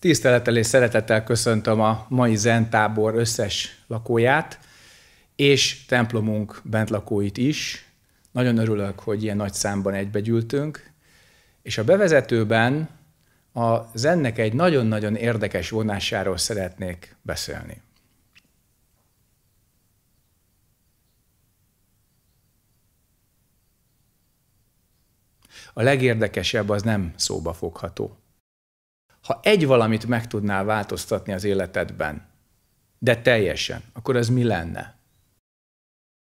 Tisztelettel és szeretettel köszöntöm a mai zentábor összes lakóját, és templomunk lakóit is. Nagyon örülök, hogy ilyen nagy számban egybegyűltünk. És a bevezetőben a zennek egy nagyon-nagyon érdekes vonásáról szeretnék beszélni. A legérdekesebb az nem szóba fogható ha egy valamit meg tudnál változtatni az életedben, de teljesen, akkor az mi lenne?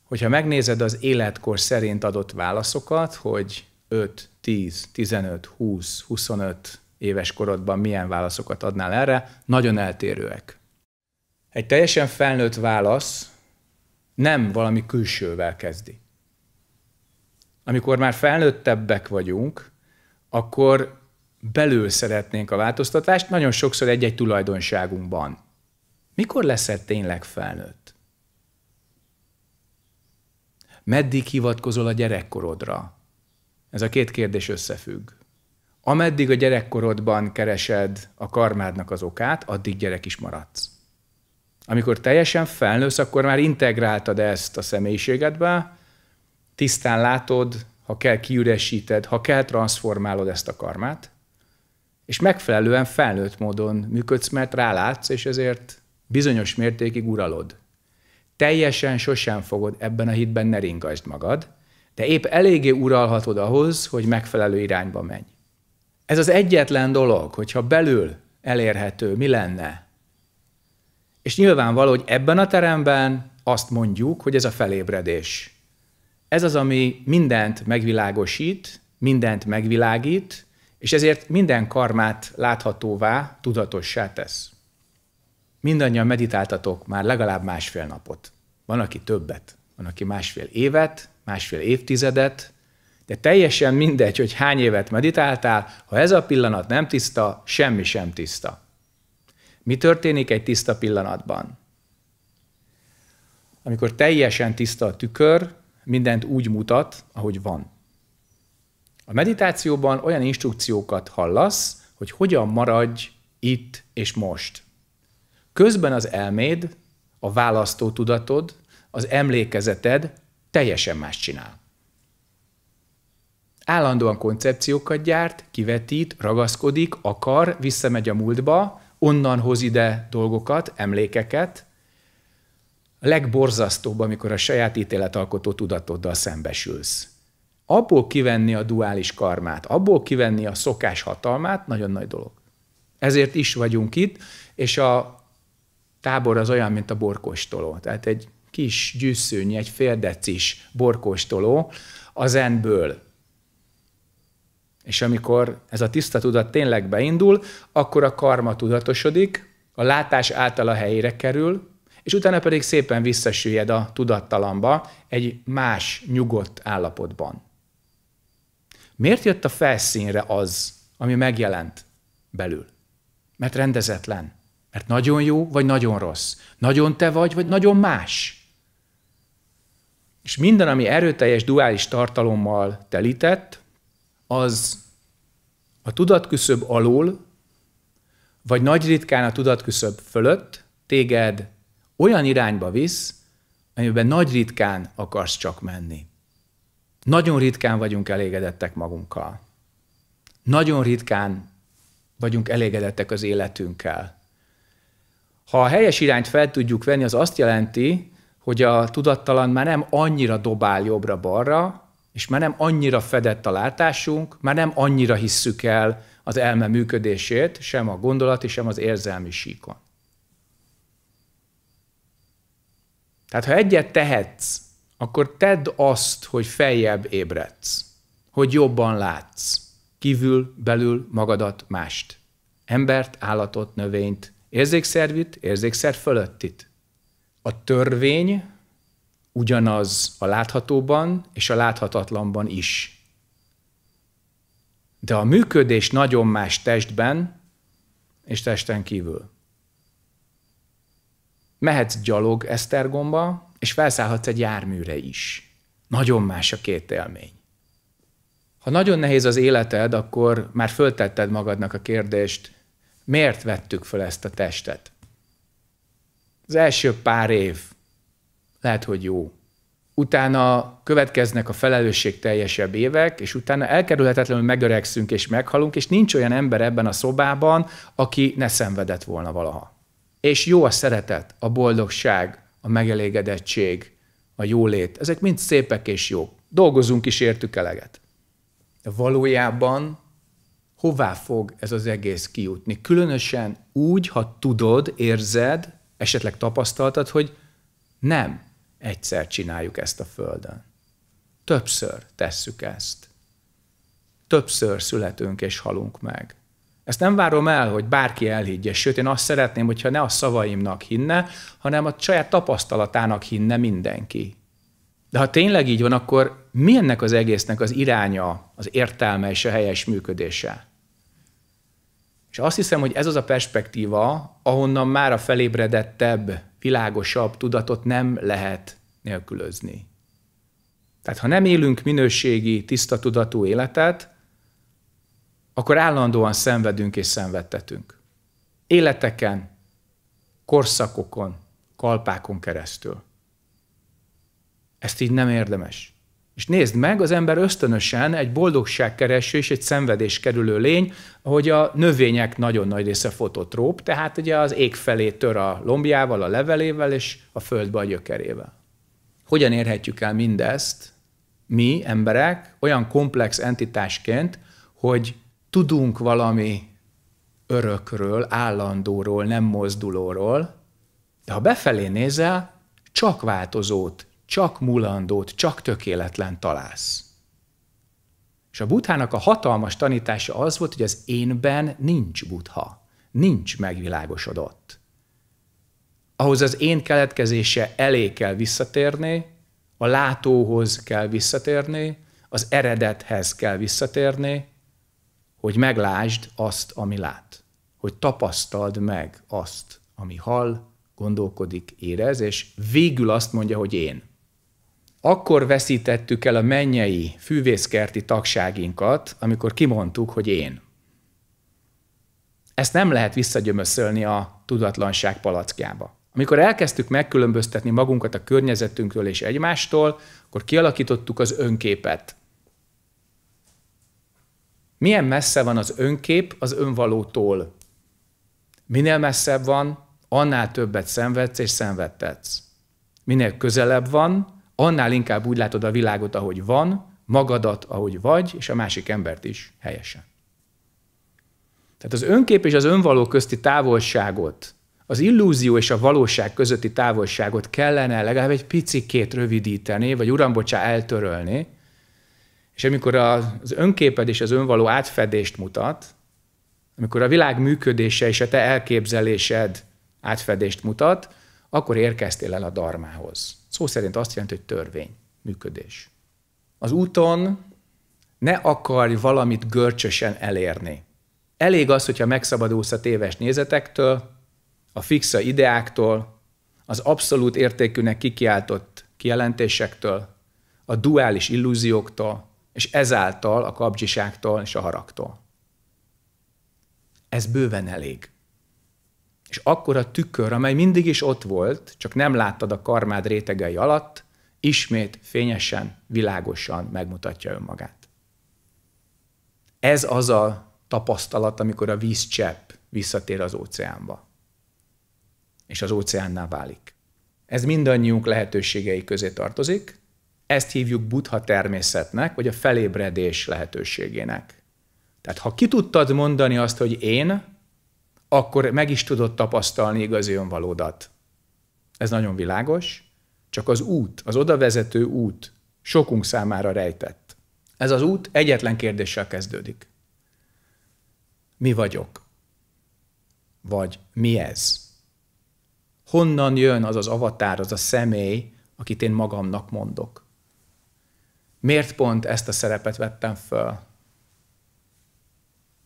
Hogyha megnézed az életkor szerint adott válaszokat, hogy 5, 10, 15, 20, 25 éves korodban milyen válaszokat adnál erre, nagyon eltérőek. Egy teljesen felnőtt válasz nem valami külsővel kezdi. Amikor már felnőttebbek vagyunk, akkor belül szeretnénk a változtatást, nagyon sokszor egy-egy tulajdonságunkban. Mikor leszel tényleg felnőtt? Meddig hivatkozol a gyerekkorodra? Ez a két kérdés összefügg. Ameddig a gyerekkorodban keresed a karmádnak az okát, addig gyerek is maradsz. Amikor teljesen felnősz, akkor már integráltad ezt a személyiségedbe, tisztán látod, ha kell kiüresíted, ha kell transformálod ezt a karmát, és megfelelően felnőtt módon működsz, mert rálátsz, és ezért bizonyos mértékig uralod. Teljesen sosem fogod ebben a hitben ne ringasd magad, de épp eléggé uralhatod ahhoz, hogy megfelelő irányba menj. Ez az egyetlen dolog, hogyha belül elérhető, mi lenne? És nyilvánvaló, hogy ebben a teremben azt mondjuk, hogy ez a felébredés. Ez az, ami mindent megvilágosít, mindent megvilágít, és ezért minden karmát láthatóvá, tudatossá tesz. Mindannyian meditáltatok már legalább másfél napot. Van, aki többet, van, aki másfél évet, másfél évtizedet, de teljesen mindegy, hogy hány évet meditáltál, ha ez a pillanat nem tiszta, semmi sem tiszta. Mi történik egy tiszta pillanatban? Amikor teljesen tiszta a tükör, mindent úgy mutat, ahogy van. A meditációban olyan instrukciókat hallasz, hogy hogyan maradj itt és most. Közben az elméd, a választó tudatod, az emlékezeted teljesen más csinál. Állandóan koncepciókat gyárt, kivetít, ragaszkodik, akar, visszamegy a múltba, onnan hoz ide dolgokat, emlékeket. A legborzasztóbb, amikor a saját ítéletalkotó tudatoddal szembesülsz abból kivenni a duális karmát, abból kivenni a szokás hatalmát, nagyon nagy dolog. Ezért is vagyunk itt, és a tábor az olyan, mint a borkostoló. Tehát egy kis gyűszőny, egy fél decis borkostoló az enből. És amikor ez a tiszta tudat tényleg beindul, akkor a karma tudatosodik, a látás által a helyére kerül, és utána pedig szépen visszasüllyed a tudattalamba egy más, nyugodt állapotban. Miért jött a felszínre az, ami megjelent belül? Mert rendezetlen. Mert nagyon jó, vagy nagyon rossz. Nagyon te vagy, vagy nagyon más. És minden, ami erőteljes duális tartalommal telített, az a tudatküszöb alól, vagy nagy ritkán a tudatküszöb fölött téged olyan irányba visz, amiben nagy ritkán akarsz csak menni. Nagyon ritkán vagyunk elégedettek magunkkal. Nagyon ritkán vagyunk elégedettek az életünkkel. Ha a helyes irányt fel tudjuk venni, az azt jelenti, hogy a tudattalan már nem annyira dobál jobbra-balra, és már nem annyira fedett a látásunk, már nem annyira hisszük el az elme működését, sem a gondolati, sem az érzelmi síkon. Tehát ha egyet tehetsz, akkor tedd azt, hogy feljebb ébredsz, hogy jobban látsz, kívül, belül magadat, mást. Embert, állatot, növényt, érzékszervit, érzékszer fölöttit. A törvény ugyanaz a láthatóban és a láthatatlanban is. De a működés nagyon más testben és testen kívül. Mehetsz gyalog Esztergomba, és felszállhatsz egy járműre is. Nagyon más a két élmény. Ha nagyon nehéz az életed, akkor már föltetted magadnak a kérdést, miért vettük fel ezt a testet? Az első pár év lehet, hogy jó. Utána következnek a felelősség teljesebb évek, és utána elkerülhetetlenül megöregszünk és meghalunk, és nincs olyan ember ebben a szobában, aki ne szenvedett volna valaha. És jó a szeretet, a boldogság, a megelégedettség, a jólét, ezek mind szépek és jók. Dolgozunk is értük eleget. De valójában hová fog ez az egész kijutni? Különösen úgy, ha tudod, érzed, esetleg tapasztaltad, hogy nem egyszer csináljuk ezt a Földön. Többször tesszük ezt. Többször születünk és halunk meg. Ezt nem várom el, hogy bárki elhiggye, sőt én azt szeretném, hogyha ne a szavaimnak hinne, hanem a saját tapasztalatának hinne mindenki. De ha tényleg így van, akkor mi ennek az egésznek az iránya, az értelme és a helyes működése? És azt hiszem, hogy ez az a perspektíva, ahonnan már a felébredettebb, világosabb tudatot nem lehet nélkülözni. Tehát ha nem élünk minőségi, tiszta tudatú életet, akkor állandóan szenvedünk és szenvedtetünk. Életeken, korszakokon, kalpákon keresztül. Ezt így nem érdemes. És nézd meg, az ember ösztönösen egy boldogságkereső és egy szenvedés kerülő lény, hogy a növények nagyon nagy része fototróp, tehát ugye az ég felé tör a lombjával, a levelével és a földbe a gyökerével. Hogyan érhetjük el mindezt mi, emberek, olyan komplex entitásként, hogy tudunk valami örökről, állandóról, nem mozdulóról, de ha befelé nézel, csak változót, csak mulandót, csak tökéletlen találsz. És a Buthának a hatalmas tanítása az volt, hogy az énben nincs Butha, nincs megvilágosodott. Ahhoz az én keletkezése elé kell visszatérni, a látóhoz kell visszatérni, az eredethez kell visszatérni, hogy meglásd azt, ami lát, hogy tapasztald meg azt, ami hall, gondolkodik, érez, és végül azt mondja, hogy én. Akkor veszítettük el a mennyei fűvészkerti tagságinkat, amikor kimondtuk, hogy én. Ezt nem lehet visszagyömöszölni a tudatlanság palackjába. Amikor elkezdtük megkülönböztetni magunkat a környezetünkről és egymástól, akkor kialakítottuk az önképet, milyen messze van az önkép az önvalótól? Minél messzebb van, annál többet szenvedsz és szenvedtetsz. Minél közelebb van, annál inkább úgy látod a világot, ahogy van, magadat, ahogy vagy, és a másik embert is helyesen. Tehát az önkép és az önvaló közti távolságot, az illúzió és a valóság közötti távolságot kellene legalább egy picikét rövidíteni, vagy uram, bocsá, eltörölni, és amikor az önképed és az önvaló átfedést mutat, amikor a világ működése és a te elképzelésed átfedést mutat, akkor érkeztél el a darmához. Szó szerint azt jelenti, hogy törvény, működés. Az úton ne akarj valamit görcsösen elérni. Elég az, hogyha megszabadulsz a téves nézetektől, a fixa ideáktól, az abszolút értékűnek kikiáltott kijelentésektől, a duális illúzióktól, és ezáltal a kapcsiságtól és a haragtól. Ez bőven elég. És akkor a tükör, amely mindig is ott volt, csak nem láttad a karmád rétegei alatt, ismét fényesen, világosan megmutatja önmagát. Ez az a tapasztalat, amikor a vízcsepp visszatér az óceánba, és az óceánnál válik. Ez mindannyiunk lehetőségei közé tartozik, ezt hívjuk buddha természetnek, vagy a felébredés lehetőségének. Tehát ha ki tudtad mondani azt, hogy én, akkor meg is tudod tapasztalni igazi önvalódat. Ez nagyon világos, csak az út, az odavezető út sokunk számára rejtett. Ez az út egyetlen kérdéssel kezdődik. Mi vagyok? Vagy mi ez? Honnan jön az az avatár, az a személy, akit én magamnak mondok? miért pont ezt a szerepet vettem föl?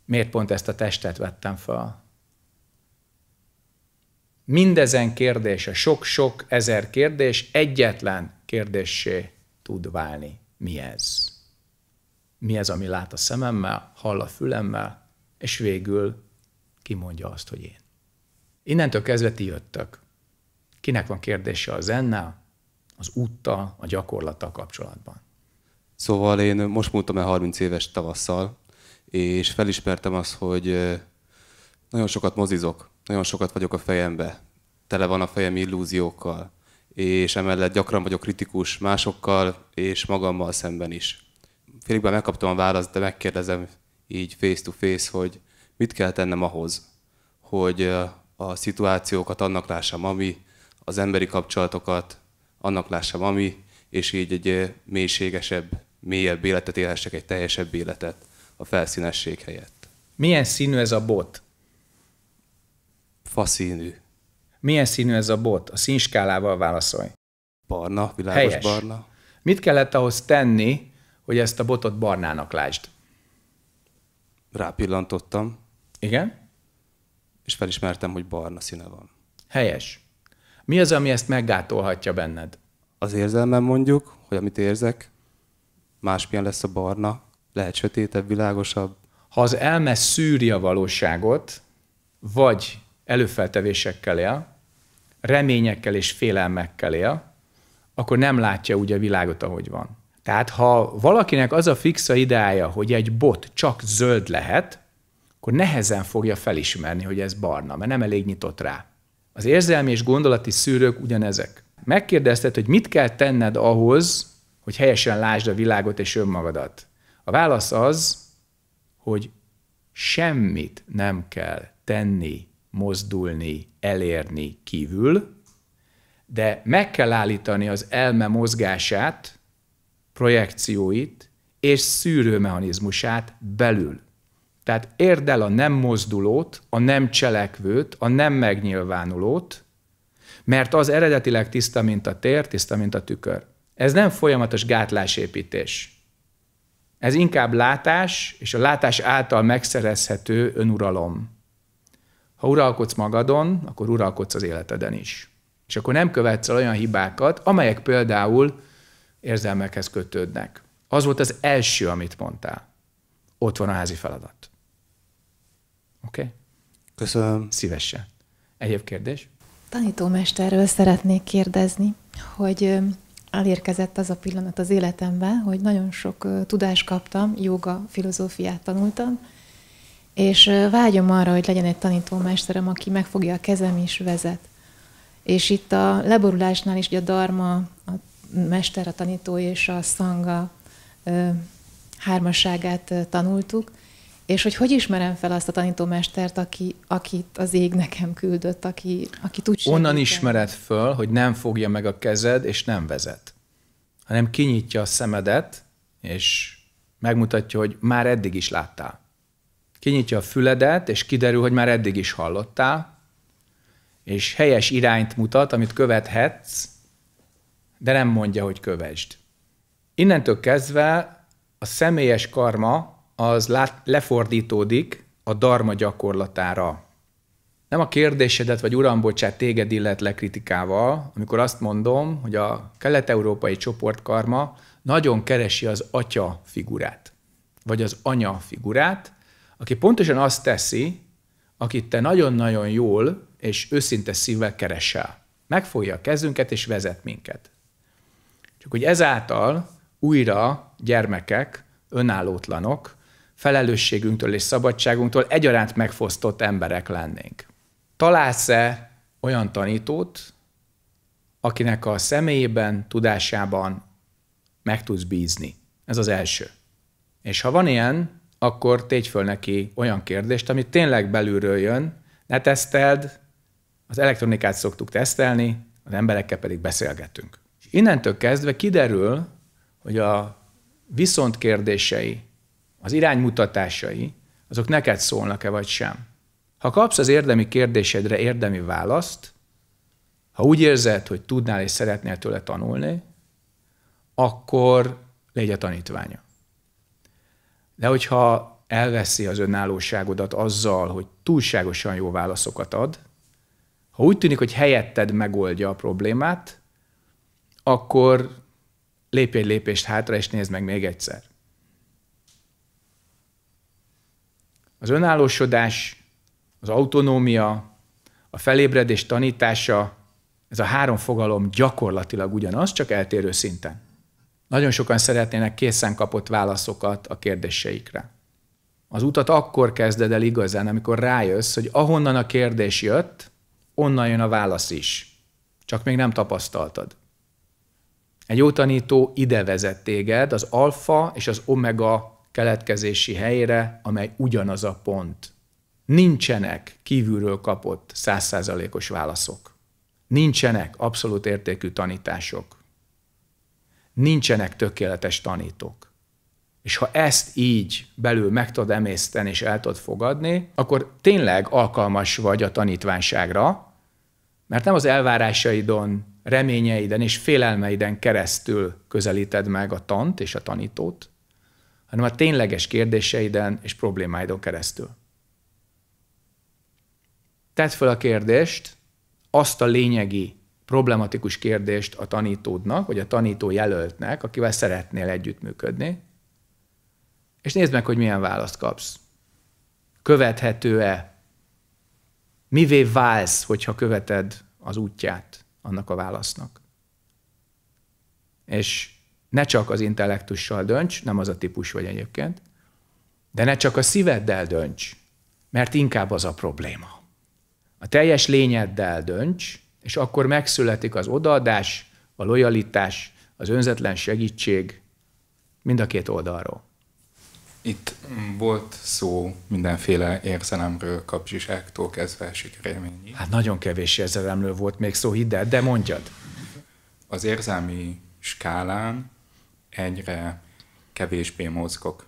Miért pont ezt a testet vettem föl? Mindezen kérdés, a sok-sok ezer kérdés egyetlen kérdéssé tud válni. Mi ez? Mi ez, ami lát a szememmel, hall a fülemmel, és végül kimondja azt, hogy én. Innentől kezdve ti jöttök. Kinek van kérdése a zennel, az úttal, a gyakorlattal kapcsolatban? Szóval én most múltam el 30 éves tavasszal, és felismertem azt, hogy nagyon sokat mozizok, nagyon sokat vagyok a fejembe, tele van a fejem illúziókkal, és emellett gyakran vagyok kritikus másokkal és magammal szemben is. Félikben megkaptam a választ, de megkérdezem így face to face, hogy mit kell tennem ahhoz, hogy a szituációkat annak lássam, ami, az emberi kapcsolatokat annak lássam, ami, és így egy mélységesebb mélyebb életet élhessek, egy teljesebb életet a felszínesség helyett. Milyen színű ez a bot? Faszínű. Milyen színű ez a bot? A színskálával válaszolj. Barna, világos Helyes. barna. Mit kellett ahhoz tenni, hogy ezt a botot barnának lásd? Rápillantottam. Igen? És felismertem, hogy barna színe van. Helyes. Mi az, ami ezt meggátolhatja benned? Az érzelmem mondjuk, hogy amit érzek, másmilyen lesz a barna, lehet sötétebb, világosabb. Ha az elme szűri a valóságot, vagy előfeltevésekkel él, reményekkel és félelmekkel él, akkor nem látja úgy a világot, ahogy van. Tehát ha valakinek az a fixa ideája, hogy egy bot csak zöld lehet, akkor nehezen fogja felismerni, hogy ez barna, mert nem elég nyitott rá. Az érzelmi és gondolati szűrők ugyanezek. Megkérdezted, hogy mit kell tenned ahhoz, hogy helyesen lásd a világot és önmagadat? A válasz az, hogy semmit nem kell tenni, mozdulni, elérni kívül, de meg kell állítani az elme mozgását, projekcióit és szűrőmechanizmusát belül. Tehát érd el a nem mozdulót, a nem cselekvőt, a nem megnyilvánulót, mert az eredetileg tiszta, mint a tér, tiszta, mint a tükör. Ez nem folyamatos gátlásépítés. Ez inkább látás, és a látás által megszerezhető önuralom. Ha uralkodsz magadon, akkor uralkodsz az életeden is. És akkor nem követsz el olyan hibákat, amelyek például érzelmekhez kötődnek. Az volt az első, amit mondtál. Ott van a házi feladat. Oké? Okay? Köszönöm. Szívesen. Egyéb kérdés? Tanítómesterről szeretnék kérdezni, hogy elérkezett az a pillanat az életemben, hogy nagyon sok tudást kaptam, joga, filozófiát tanultam, és vágyom arra, hogy legyen egy tanítómesterem, aki megfogja a kezem és vezet. És itt a leborulásnál is hogy a dharma, a mester, a tanító és a szanga hármasságát tanultuk, és hogy hogy ismerem fel azt a tanítómestert, aki, akit az ég nekem küldött, aki, aki tud segíteni. Onnan ismered föl, hogy nem fogja meg a kezed, és nem vezet, hanem kinyitja a szemedet, és megmutatja, hogy már eddig is láttál. Kinyitja a füledet, és kiderül, hogy már eddig is hallottál, és helyes irányt mutat, amit követhetsz, de nem mondja, hogy kövesd. Innentől kezdve a személyes karma az lát, lefordítódik a darma gyakorlatára. Nem a kérdésedet, vagy uram, bocsát, téged illet le kritikával, amikor azt mondom, hogy a kelet-európai csoportkarma nagyon keresi az atya figurát, vagy az anya figurát, aki pontosan azt teszi, akit te nagyon-nagyon jól és őszinte szívvel keresel. Megfogja a kezünket és vezet minket. Csak hogy ezáltal újra gyermekek, önállótlanok, felelősségünktől és szabadságunktól egyaránt megfosztott emberek lennénk. Találsz-e olyan tanítót, akinek a személyében, tudásában meg tudsz bízni? Ez az első. És ha van ilyen, akkor tégy föl neki olyan kérdést, ami tényleg belülről jön, ne teszteld, az elektronikát szoktuk tesztelni, az emberekkel pedig beszélgetünk. És innentől kezdve kiderül, hogy a viszont kérdései, az iránymutatásai, azok neked szólnak-e vagy sem. Ha kapsz az érdemi kérdésedre érdemi választ, ha úgy érzed, hogy tudnál és szeretnél tőle tanulni, akkor légy a tanítványa. De hogyha elveszi az önállóságodat azzal, hogy túlságosan jó válaszokat ad, ha úgy tűnik, hogy helyetted megoldja a problémát, akkor lépj egy lépést hátra, és nézd meg még egyszer. Az önállósodás, az autonómia, a felébredés tanítása, ez a három fogalom gyakorlatilag ugyanaz, csak eltérő szinten. Nagyon sokan szeretnének készen kapott válaszokat a kérdéseikre. Az utat akkor kezded el igazán, amikor rájössz, hogy ahonnan a kérdés jött, onnan jön a válasz is. Csak még nem tapasztaltad. Egy jó tanító ide vezet téged az alfa és az omega keletkezési helyére, amely ugyanaz a pont. Nincsenek kívülről kapott százszázalékos válaszok. Nincsenek abszolút értékű tanítások. Nincsenek tökéletes tanítók. És ha ezt így belül meg tudod emészteni és el tudod fogadni, akkor tényleg alkalmas vagy a tanítványságra, mert nem az elvárásaidon, reményeiden és félelmeiden keresztül közelíted meg a tant és a tanítót, hanem a tényleges kérdéseiden és problémáidon keresztül. Tedd fel a kérdést, azt a lényegi, problematikus kérdést a tanítódnak, vagy a tanító jelöltnek, akivel szeretnél együttműködni, és nézd meg, hogy milyen választ kapsz. Követhető-e? Mivé válsz, hogyha követed az útját annak a válasznak? És ne csak az intellektussal dönts, nem az a típus vagy egyébként, de ne csak a szíveddel dönts, mert inkább az a probléma. A teljes lényeddel dönts, és akkor megszületik az odaadás, a lojalitás, az önzetlen segítség mind a két oldalról. Itt volt szó mindenféle érzelemről, kapcsiságtól kezdve sikerélmény. Hát nagyon kevés érzelemről volt még szó, hidd el, de mondjad. Az érzelmi skálán egyre kevésbé mozgok.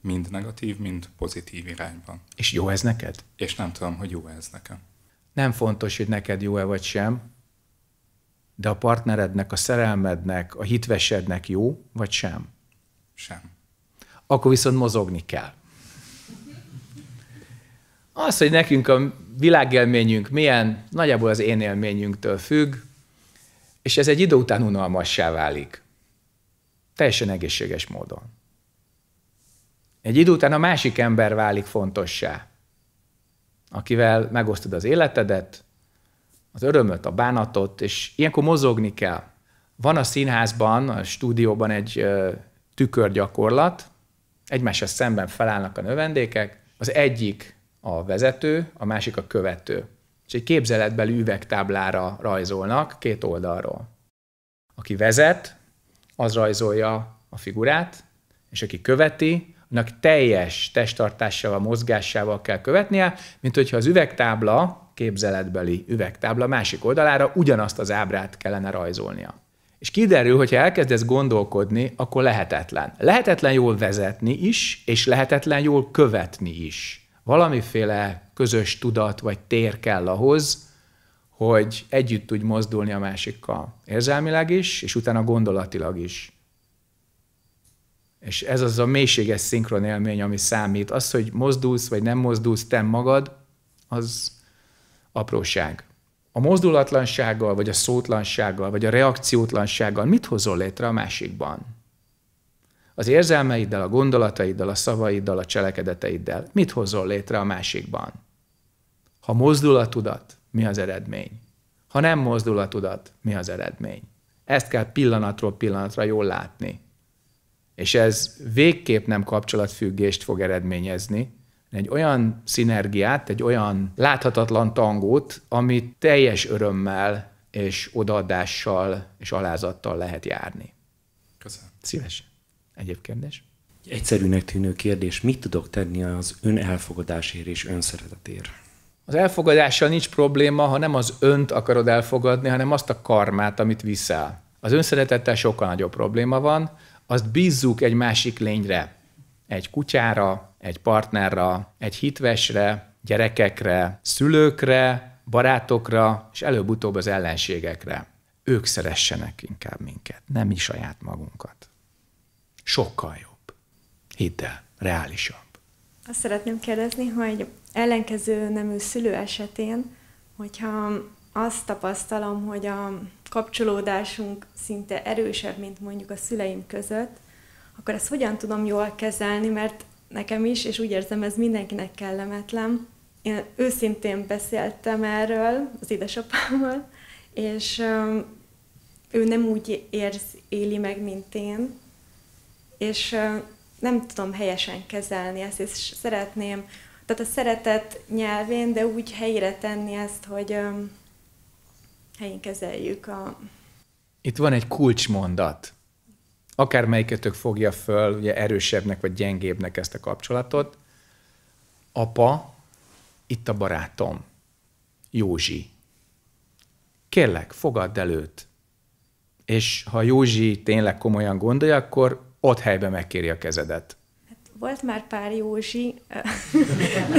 Mind negatív, mind pozitív irányban. És jó ez neked? És nem tudom, hogy jó ez nekem. Nem fontos, hogy neked jó-e vagy sem, de a partnerednek, a szerelmednek, a hitvesednek jó, vagy sem? Sem. Akkor viszont mozogni kell. Az, hogy nekünk a világélményünk milyen, nagyjából az én élményünktől függ, és ez egy idő után unalmassá válik. Teljesen egészséges módon. Egy idő után a másik ember válik fontossá, akivel megosztod az életedet, az örömöt, a bánatot, és ilyenkor mozogni kell. Van a színházban, a stúdióban egy tükörgyakorlat, egymásra szemben felállnak a növendékek, az egyik a vezető, a másik a követő. És egy képzeletbeli üvegtáblára rajzolnak két oldalról. Aki vezet, az rajzolja a figurát, és aki követi, annak teljes testtartásával, mozgásával kell követnie, mint hogyha az üvegtábla, képzeletbeli üvegtábla másik oldalára ugyanazt az ábrát kellene rajzolnia. És kiderül, hogyha elkezdesz gondolkodni, akkor lehetetlen. Lehetetlen jól vezetni is, és lehetetlen jól követni is. Valamiféle közös tudat vagy tér kell ahhoz, hogy együtt tudj mozdulni a másikkal. Érzelmileg is, és utána gondolatilag is. És ez az a mélységes szinkron élmény, ami számít. Az, hogy mozdulsz, vagy nem mozdulsz te magad, az apróság. A mozdulatlansággal, vagy a szótlansággal, vagy a reakciótlansággal mit hozol létre a másikban? Az érzelmeiddel, a gondolataiddal, a szavaiddal, a cselekedeteiddel mit hozol létre a másikban? Ha tudat mi az eredmény. Ha nem mozdul a tudat, mi az eredmény. Ezt kell pillanatról pillanatra jól látni. És ez végképp nem kapcsolatfüggést fog eredményezni, egy olyan szinergiát, egy olyan láthatatlan tangót, amit teljes örömmel és odaadással és alázattal lehet járni. Köszönöm. Szívesen. Egyéb kérdés? Egyszerűnek tűnő kérdés, mit tudok tenni az ön elfogadásért és önszeretetért? Az elfogadással nincs probléma, ha nem az önt akarod elfogadni, hanem azt a karmát, amit viszel. Az önszeretettel sokkal nagyobb probléma van, azt bízzuk egy másik lényre. Egy kutyára, egy partnerra, egy hitvesre, gyerekekre, szülőkre, barátokra, és előbb-utóbb az ellenségekre. Ők szeressenek inkább minket, nem mi saját magunkat. Sokkal jobb. Hidd el, reálisabb. Azt szeretném kérdezni, hogy ellenkező nemű szülő esetén, hogyha azt tapasztalom, hogy a kapcsolódásunk szinte erősebb, mint mondjuk a szüleim között, akkor ezt hogyan tudom jól kezelni, mert nekem is, és úgy érzem, ez mindenkinek kellemetlen. Én őszintén beszéltem erről az édesapámmal, és ő nem úgy érz, éli meg, mint én, és nem tudom helyesen kezelni ezt, és szeretném tehát a szeretet nyelvén, de úgy helyre tenni ezt, hogy um, helyén kezeljük a... Itt van egy kulcsmondat. Akármelyikötök fogja föl, ugye erősebbnek vagy gyengébbnek ezt a kapcsolatot. Apa, itt a barátom, Józsi. Kérlek, fogadd előtt. És ha Józsi tényleg komolyan gondolja, akkor ott helyben megkéri a kezedet volt már pár Józsi,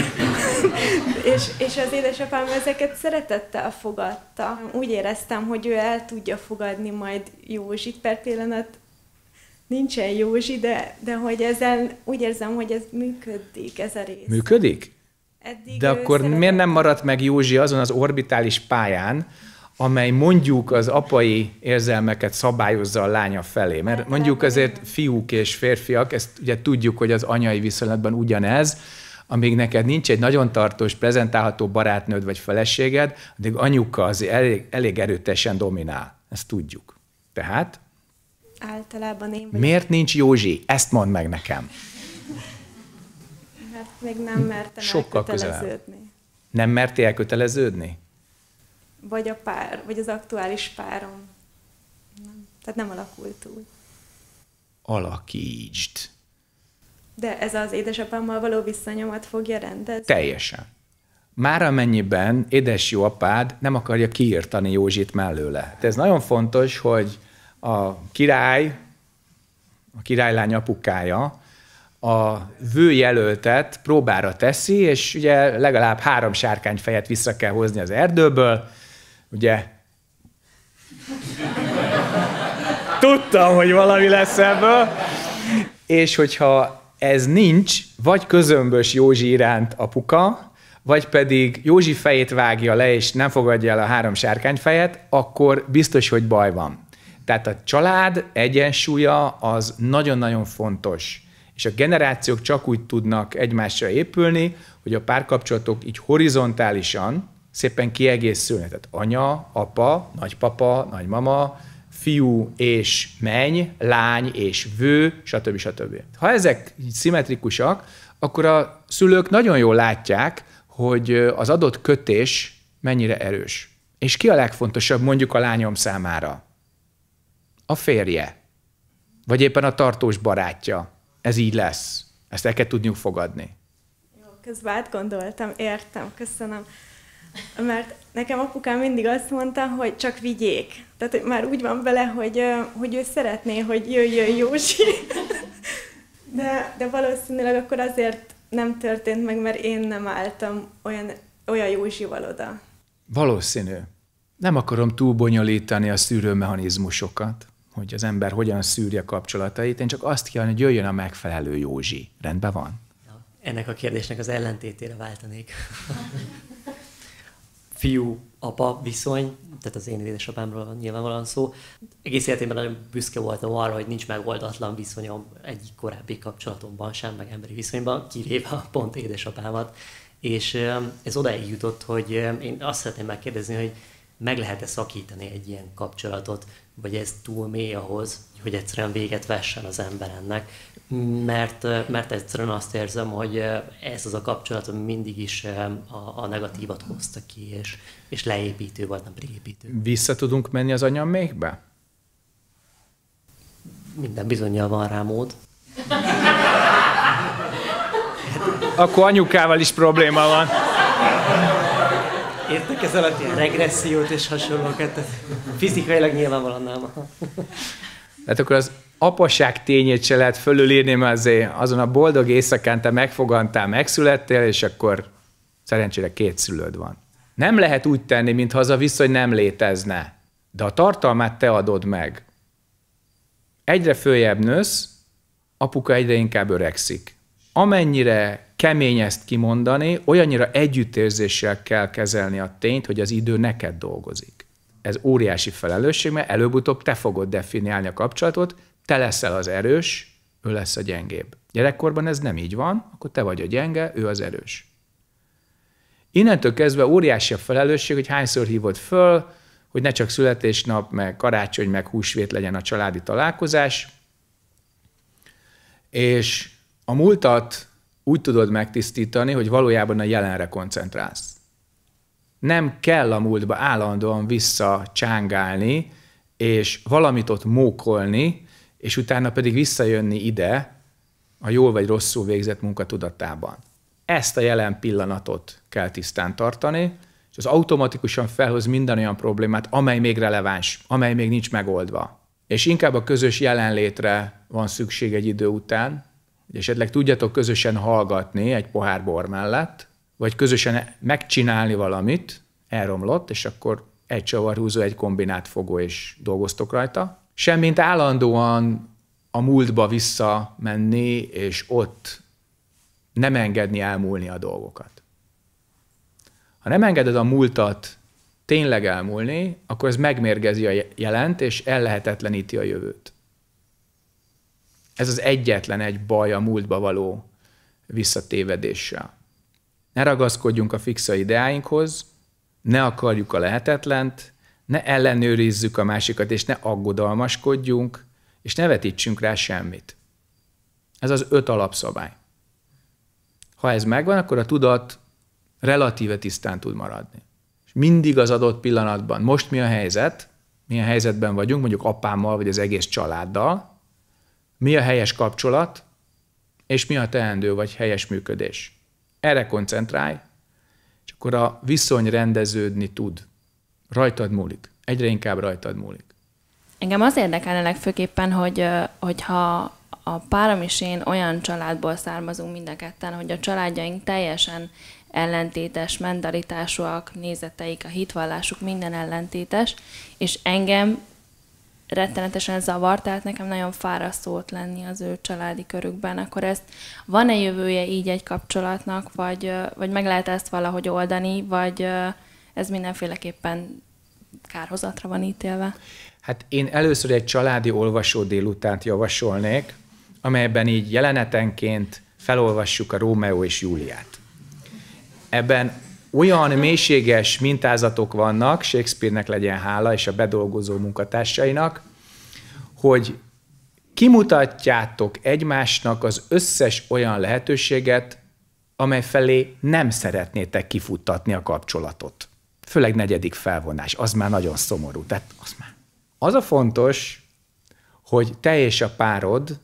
és, és az édesapám ezeket szeretettel fogadta. Úgy éreztem, hogy ő el tudja fogadni majd Józsit, per pillanat nincsen Józsi, de, de hogy ezen úgy érzem, hogy ez működik, ez a rész. Működik? Eddig De akkor szeretett... miért nem maradt meg Józsi azon az orbitális pályán, amely mondjuk az apai érzelmeket szabályozza a lánya felé. Mert mondjuk azért fiúk és férfiak, ezt ugye tudjuk, hogy az anyai viszonylatban ugyanez, amíg neked nincs egy nagyon tartós, prezentálható barátnőd vagy feleséged, addig anyuka az elég, elég erőteljesen dominál. Ezt tudjuk. Tehát? Általában én vagyok. Miért nincs Józsi? Ezt mondd meg nekem. Mert hát még nem mertem Sokkal elköteleződni. Közel. Nem merti elköteleződni? vagy a pár, vagy az aktuális párom. Nem. Tehát nem alakult úgy. Alakítsd. De ez az édesapámmal való visszanyomat fogja rendezni? Teljesen. Már amennyiben édes jó apád nem akarja kiirtani Józsit mellőle. De hát ez nagyon fontos, hogy a király, a királylány apukája, a vőjelöltet próbára teszi, és ugye legalább három sárkányfejet vissza kell hozni az erdőből, Ugye? Tudtam, hogy valami lesz ebből. És hogyha ez nincs, vagy közömbös Józsi iránt apuka, vagy pedig Józsi fejét vágja le, és nem fogadja el a három sárkányfejet, akkor biztos, hogy baj van. Tehát a család egyensúlya az nagyon-nagyon fontos. És a generációk csak úgy tudnak egymásra épülni, hogy a párkapcsolatok így horizontálisan, szépen kiegészülnek. Tehát anya, apa, nagypapa, nagymama, fiú és menny, lány és vő, stb. stb. Ha ezek szimmetrikusak, akkor a szülők nagyon jól látják, hogy az adott kötés mennyire erős. És ki a legfontosabb mondjuk a lányom számára? A férje. Vagy éppen a tartós barátja. Ez így lesz. Ezt el kell tudniuk fogadni. Jó, közben átgondoltam, értem, köszönöm. Mert nekem apukám mindig azt mondta, hogy csak vigyék. Tehát hogy már úgy van vele, hogy, hogy ő szeretné, hogy jöjjön Józsi. De, de valószínűleg akkor azért nem történt meg, mert én nem álltam olyan, olyan Józsival oda. Valószínű. Nem akarom túlbonyolítani a szűrőmechanizmusokat, hogy az ember hogyan szűrje kapcsolatait, én csak azt kell, hogy jöjjön a megfelelő Józsi. Rendben van? Ennek a kérdésnek az ellentétére váltanék fiú-apa viszony, tehát az én édesapámról nyilvánvalóan szó. Egész életében nagyon büszke voltam arra, hogy nincs megoldatlan viszonyom egyik korábbi kapcsolatomban sem, meg emberi viszonyban, kivéve a pont édesapámat. És um, ez odáig jutott, hogy um, én azt szeretném megkérdezni, hogy meg lehet-e szakítani egy ilyen kapcsolatot, vagy ez túl mély ahhoz, hogy egyszerűen véget vessen az ember ennek mert, mert egyszerűen azt érzem, hogy ez az a kapcsolat, ami mindig is a, a negatívat hozta ki, és, és leépítő volt, nem pedig építő. Vissza tudunk menni az mégbe? Minden bizonyal van rá mód. Akkor anyukával is probléma van. Értek ez alatt ilyen regressziót és hasonlókat, fizikailag nyilvánvalóan nem. Hát akkor az apaság tényét se lehet fölülírni, mert azért azon a boldog éjszakán te megfogantál, megszülettél, és akkor szerencsére két szülőd van. Nem lehet úgy tenni, mintha az a viszony nem létezne, de a tartalmát te adod meg. Egyre följebb nősz, apuka egyre inkább öregszik. Amennyire kemény ezt kimondani, olyannyira együttérzéssel kell kezelni a tényt, hogy az idő neked dolgozik. Ez óriási felelősség, mert előbb-utóbb te fogod definiálni a kapcsolatot, te leszel az erős, ő lesz a gyengébb. Gyerekkorban ez nem így van, akkor te vagy a gyenge, ő az erős. Innentől kezdve óriási a felelősség, hogy hányszor hívod föl, hogy ne csak születésnap, meg karácsony, meg húsvét legyen a családi találkozás, és a múltat úgy tudod megtisztítani, hogy valójában a jelenre koncentrálsz. Nem kell a múltba állandóan visszacsángálni, és valamit ott mókolni, és utána pedig visszajönni ide a jól vagy rosszul végzett munka tudatában. Ezt a jelen pillanatot kell tisztán tartani, és az automatikusan felhoz minden olyan problémát, amely még releváns, amely még nincs megoldva. És inkább a közös jelenlétre van szükség egy idő után, hogy esetleg tudjatok közösen hallgatni egy pohár bor mellett, vagy közösen megcsinálni valamit, elromlott, és akkor egy csavarhúzó, egy kombinát fogó, és dolgoztok rajta, semmint állandóan a múltba visszamenni, és ott nem engedni elmúlni a dolgokat. Ha nem engeded a múltat tényleg elmúlni, akkor ez megmérgezi a jelent, és ellehetetleníti a jövőt. Ez az egyetlen egy baj a múltba való visszatévedéssel. Ne ragaszkodjunk a fixa ideáinkhoz, ne akarjuk a lehetetlent, ne ellenőrizzük a másikat, és ne aggodalmaskodjunk, és ne vetítsünk rá semmit. Ez az öt alapszabály. Ha ez megvan, akkor a tudat relatíve tisztán tud maradni. És mindig az adott pillanatban, most mi a helyzet, milyen helyzetben vagyunk, mondjuk apámmal, vagy az egész családdal, mi a helyes kapcsolat, és mi a teendő, vagy helyes működés. Erre koncentrálj, és akkor a viszony rendeződni tud. Rajtad múlik. Egyre inkább rajtad múlik. Engem az érdekelne legfőképpen, hogy, hogyha a párom és én olyan családból származunk mind a ketten, hogy a családjaink teljesen ellentétes mentalitásúak, nézeteik, a hitvallásuk minden ellentétes, és engem rettenetesen zavar, tehát nekem nagyon fárasztó ott lenni az ő családi körükben, akkor ezt van-e jövője így egy kapcsolatnak, vagy, vagy meg lehet ezt valahogy oldani, vagy, ez mindenféleképpen kárhozatra van ítélve. Hát én először egy családi olvasó délutánt javasolnék, amelyben így jelenetenként felolvassuk a Rómeó és Júliát. Ebben olyan mélységes mintázatok vannak, Shakespearenek legyen hála, és a bedolgozó munkatársainak, hogy kimutatjátok egymásnak az összes olyan lehetőséget, amely felé nem szeretnétek kifuttatni a kapcsolatot főleg negyedik felvonás, az már nagyon szomorú. Tehát az, már. az a fontos, hogy te és a párod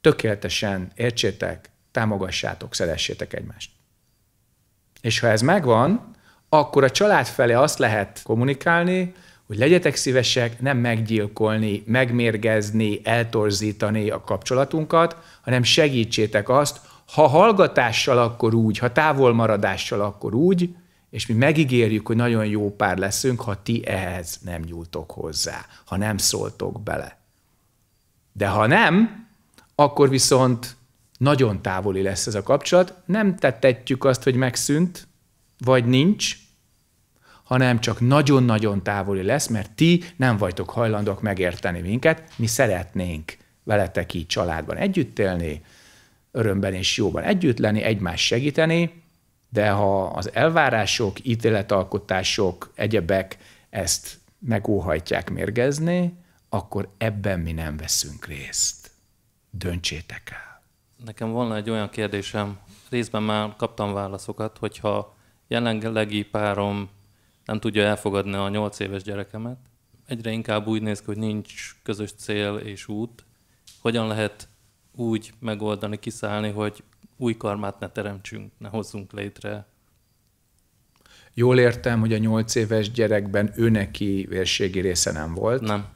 tökéletesen értsétek, támogassátok, szeressétek egymást. És ha ez megvan, akkor a család felé azt lehet kommunikálni, hogy legyetek szívesek nem meggyilkolni, megmérgezni, eltorzítani a kapcsolatunkat, hanem segítsétek azt, ha hallgatással, akkor úgy, ha távolmaradással, akkor úgy, és mi megígérjük, hogy nagyon jó pár leszünk, ha ti ehhez nem nyúltok hozzá, ha nem szóltok bele. De ha nem, akkor viszont nagyon távoli lesz ez a kapcsolat, nem tettetjük azt, hogy megszűnt, vagy nincs, hanem csak nagyon-nagyon távoli lesz, mert ti nem vagytok hajlandók megérteni minket, mi szeretnénk veletek így családban együtt élni, örömben és jóban együtt lenni, egymást segíteni, de ha az elvárások, ítéletalkotások, egyebek ezt megóhajtják mérgezni, akkor ebben mi nem veszünk részt. Döntsétek el. Nekem volna egy olyan kérdésem, részben már kaptam válaszokat, hogyha jelenlegi párom nem tudja elfogadni a nyolc éves gyerekemet, egyre inkább úgy néz ki, hogy nincs közös cél és út, hogyan lehet úgy megoldani, kiszállni, hogy új karmát ne teremtsünk, ne hozzunk létre. Jól értem, hogy a nyolc éves gyerekben ő neki vérségi része nem volt. Nem.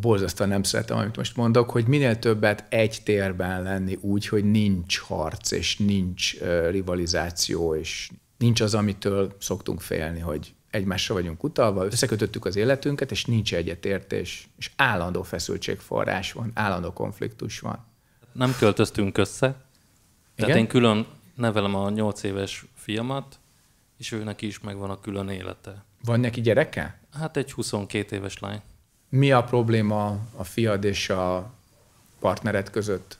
Borzasztóan nem szeretem, amit most mondok, hogy minél többet egy térben lenni úgy, hogy nincs harc, és nincs rivalizáció, és nincs az, amitől szoktunk félni, hogy egymásra vagyunk utalva, összekötöttük az életünket, és nincs egyetértés, és állandó feszültségforrás van, állandó konfliktus van. Nem költöztünk össze, tehát én külön nevelem a nyolc éves fiamat, és őnek is megvan a külön élete. Van neki gyereke? Hát egy 22 éves lány. Mi a probléma a fiad és a partnered között?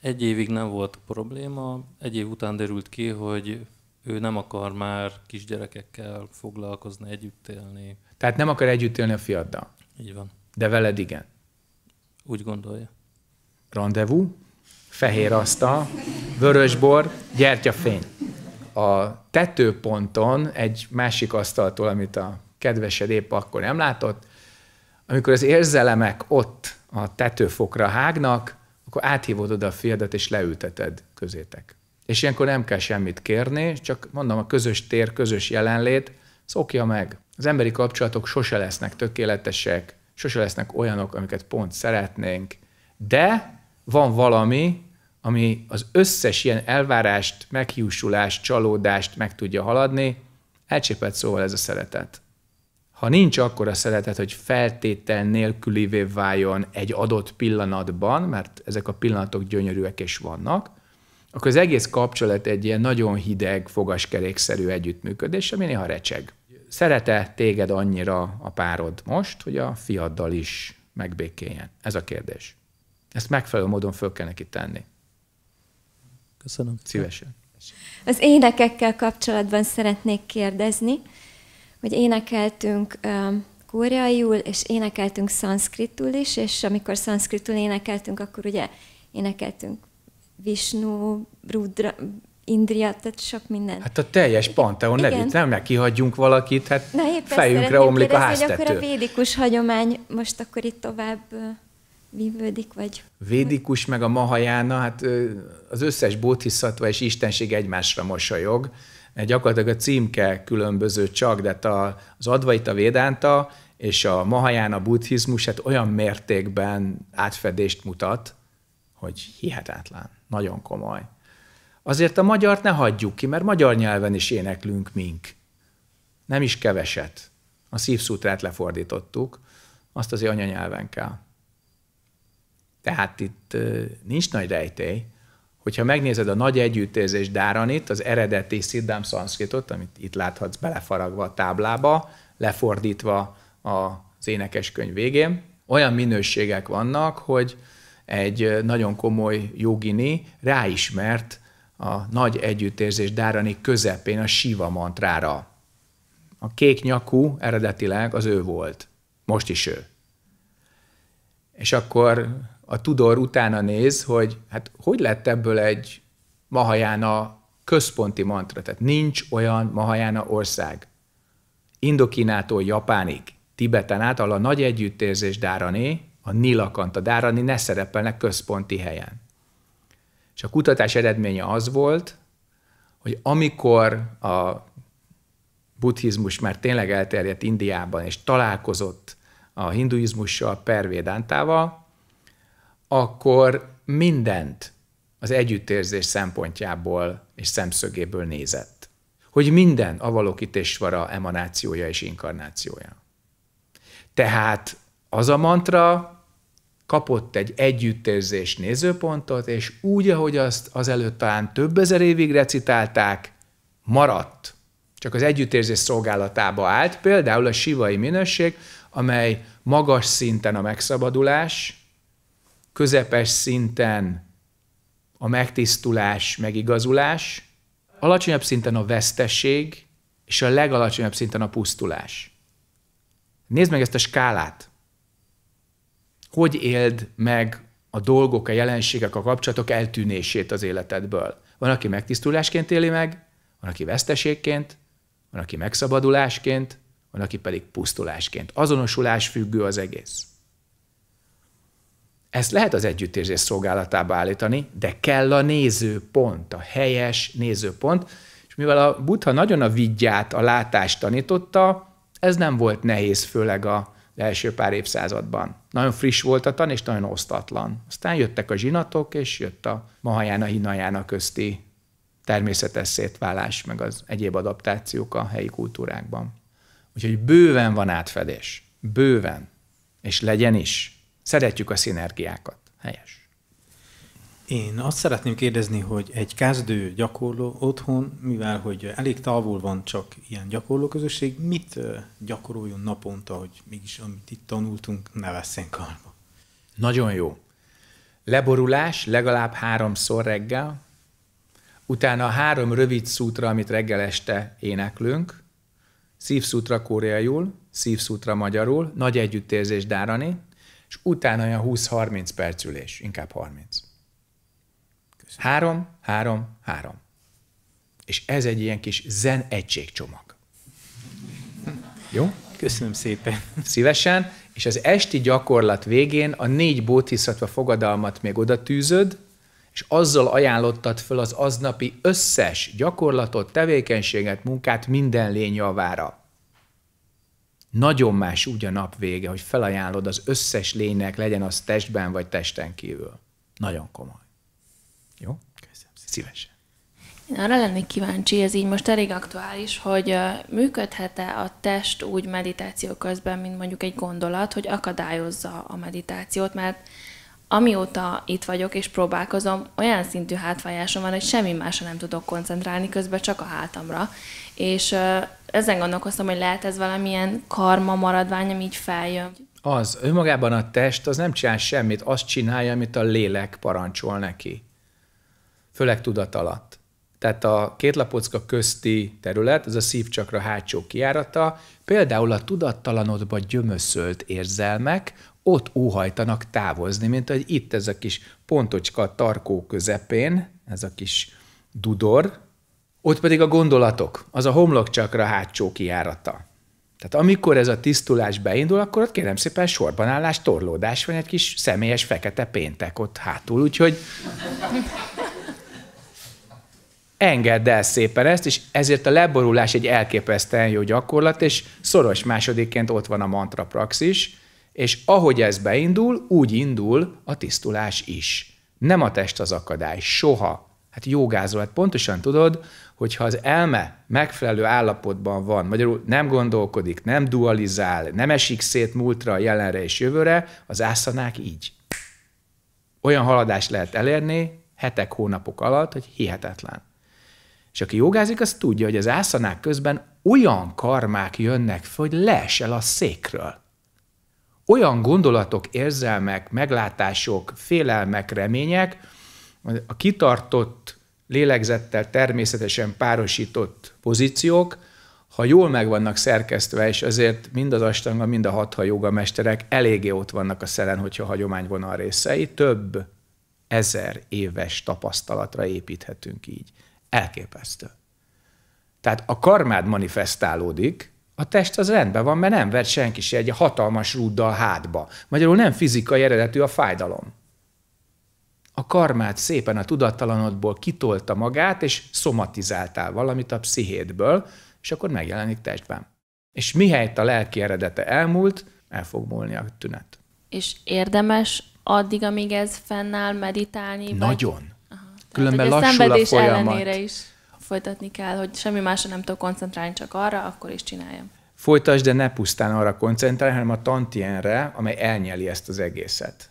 Egy évig nem volt probléma, egy év után derült ki, hogy ő nem akar már kisgyerekekkel foglalkozni, együtt élni. Tehát nem akar együtt élni a fiaddal? Így van. De veled igen? Úgy gondolja rendezvú, fehér asztal, vörösbor, gyertyafény. A tetőponton egy másik asztaltól, amit a kedvesed épp akkor nem látott, amikor az érzelemek ott a tetőfokra hágnak, akkor áthívod oda a fiadat, és leülteted közétek. És ilyenkor nem kell semmit kérni, csak mondom, a közös tér, közös jelenlét, szokja meg. Az emberi kapcsolatok sose lesznek tökéletesek, sose lesznek olyanok, amiket pont szeretnénk, de van valami, ami az összes ilyen elvárást, meghiúsulást, csalódást meg tudja haladni, elcsépelt szóval ez a szeretet. Ha nincs akkor a szeretet, hogy feltétel nélkülivé váljon egy adott pillanatban, mert ezek a pillanatok gyönyörűek és vannak, akkor az egész kapcsolat egy ilyen nagyon hideg, fogaskerékszerű együttműködés, ami néha recseg. Szerete téged annyira a párod most, hogy a fiaddal is megbékéljen? Ez a kérdés. Ezt megfelelő módon föl kell neki tenni. Köszönöm. Szívesen. Az énekekkel kapcsolatban szeretnék kérdezni, hogy énekeltünk um, koreaiul, és énekeltünk szanszkritul is, és amikor szanszkritul énekeltünk, akkor ugye énekeltünk Vishnu, Rudra, Indria, tehát sok minden. Hát a teljes panteon nevét, nem meg kihagyjunk valakit, hát Na, fejünkre omlik kérdezni, a háztető. Hogy akkor a védikus hagyomány most akkor itt tovább vívődik, vagy... Védikus meg a Mahajána, hát az összes bóthiszatva és istenség egymásra mosolyog. Gyakorlatilag a címke különböző csak, de hát az Advaita Védánta és a Mahajána buddhizmus hát olyan mértékben átfedést mutat, hogy hihetetlen, nagyon komoly. Azért a magyart ne hagyjuk ki, mert magyar nyelven is éneklünk mink. Nem is keveset. A szívszútrát lefordítottuk, azt azért anyanyelven kell. Tehát itt nincs nagy rejtély. Hogyha megnézed a nagy együttérzés Dáranit, az eredeti Siddham Sanskritot, amit itt láthatsz belefaragva a táblába, lefordítva az énekeskönyv végén, olyan minőségek vannak, hogy egy nagyon komoly jogini ráismert a nagy együttérzés Dárani közepén a Siva mantrára. A kék nyakú eredetileg az ő volt. Most is ő. És akkor a Tudor utána néz, hogy hát hogy lett ebből egy Mahajána központi mantra, tehát nincs olyan Mahajána ország. Indokinától Japánig, Tibeten ahol a nagy együttérzés Dárani, a Nilakanta Dárani ne szerepelnek központi helyen. És a kutatás eredménye az volt, hogy amikor a buddhizmus már tényleg elterjedt Indiában, és találkozott a hinduizmussal, pervédántával, akkor mindent az együttérzés szempontjából és szemszögéből nézett. Hogy minden a valókítésvara emanációja és inkarnációja. Tehát az a mantra kapott egy együttérzés nézőpontot, és úgy, ahogy azt azelőtt talán több ezer évig recitálták, maradt. Csak az együttérzés szolgálatába állt például a sivai minőség, amely magas szinten a megszabadulás, közepes szinten a megtisztulás, megigazulás, alacsonyabb szinten a vesztesség, és a legalacsonyabb szinten a pusztulás. Nézd meg ezt a skálát. Hogy éld meg a dolgok, a jelenségek, a kapcsolatok eltűnését az életedből? Van, aki megtisztulásként éli meg, van, aki veszteségként, van, aki megszabadulásként, van, aki pedig pusztulásként. Azonosulás függő az egész. Ezt lehet az együttérzés szolgálatába állítani, de kell a nézőpont, a helyes nézőpont, és mivel a buddha nagyon a vigyát, a látást tanította, ez nem volt nehéz, főleg a első pár évszázadban. Nagyon friss volt a tan, és nagyon osztatlan. Aztán jöttek a zsinatok, és jött a Mahajana hinajána közti természetes szétválás, meg az egyéb adaptációk a helyi kultúrákban. Úgyhogy bőven van átfedés. Bőven. És legyen is. Szeretjük a szinergiákat. Helyes. Én azt szeretném kérdezni, hogy egy kezdő gyakorló otthon, mivel hogy elég távol van csak ilyen gyakorló közösség, mit gyakoroljon naponta, hogy mégis amit itt tanultunk, ne vesszen karba? Nagyon jó. Leborulás legalább háromszor reggel, utána három rövid szútra, amit reggel este éneklünk, szívszútra koreaiul, szívszútra magyarul, nagy együttérzés dárani, és utána olyan 20-30 perc ülés, inkább 30. Köszönöm. Három, három, három. És ez egy ilyen kis zen egységcsomag. Jó? Köszönöm szépen. Szívesen, és az esti gyakorlat végén a négy bótiszatva fogadalmat még oda tűzöd, és azzal ajánlottad föl az aznapi összes gyakorlatot, tevékenységet, munkát minden lény javára nagyon más úgy a nap vége, hogy felajánlod az összes lénynek, legyen az testben vagy testen kívül. Nagyon komoly. Jó? Köszönöm Szívesen. Én arra lennék kíváncsi, ez így most elég aktuális, hogy működhet-e a test úgy meditáció közben, mint mondjuk egy gondolat, hogy akadályozza a meditációt, mert amióta itt vagyok és próbálkozom, olyan szintű hátfájásom van, hogy semmi másra nem tudok koncentrálni, közben csak a hátamra. És ezen gondolkoztam, hogy lehet ez valamilyen karma maradvány, ami így feljön. Az, önmagában a test az nem csinál semmit, azt csinálja, amit a lélek parancsol neki. Főleg tudat alatt. Tehát a két lapocka közti terület, ez a szívcsakra hátsó kiárata, például a tudattalanodba gyömöszölt érzelmek ott óhajtanak távozni, mint hogy itt ez a kis pontocska tarkó közepén, ez a kis dudor, ott pedig a gondolatok, az a homlokcsakra hátsó kiárata. Tehát amikor ez a tisztulás beindul, akkor ott kérem szépen sorbanállás, torlódás van egy kis személyes fekete péntek ott hátul, úgyhogy engedd el szépen ezt, és ezért a leborulás egy elképesztően jó gyakorlat, és szoros másodikként ott van a mantra praxis, és ahogy ez beindul, úgy indul a tisztulás is. Nem a test az akadály, soha. Hát jogázol, hát pontosan tudod, hogyha az elme megfelelő állapotban van, magyarul nem gondolkodik, nem dualizál, nem esik szét múltra, jelenre és jövőre, az ászanák így. Olyan haladást lehet elérni hetek, hónapok alatt, hogy hihetetlen. És aki jogázik, az tudja, hogy az ászanák közben olyan karmák jönnek föl, hogy leesel a székről. Olyan gondolatok, érzelmek, meglátások, félelmek, remények, a kitartott lélegzettel természetesen párosított pozíciók, ha jól meg vannak szerkesztve, és azért mind az astanga, mind a hatha joga mesterek eléggé ott vannak a szelen, hogyha a hagyományvonal részei, több ezer éves tapasztalatra építhetünk így. Elképesztő. Tehát a karmád manifestálódik, a test az rendben van, mert nem vert senki se egy hatalmas rúddal hátba. Magyarul nem fizikai eredetű a fájdalom a karmát szépen a tudattalanodból kitolta magát, és szomatizáltál valamit a pszichédből, és akkor megjelenik testben. És mihelyt a lelki eredete elmúlt, el fog múlni a tünet. És érdemes addig, amíg ez fennáll, meditálni? Nagyon. Vagy... Aha. Különben Tehát, lassul a, a folyamat. ellenére is folytatni kell, hogy semmi másra nem tudok koncentrálni, csak arra, akkor is csináljam. Folytasd, de ne pusztán arra koncentrálj, hanem a tantienre, amely elnyeli ezt az egészet.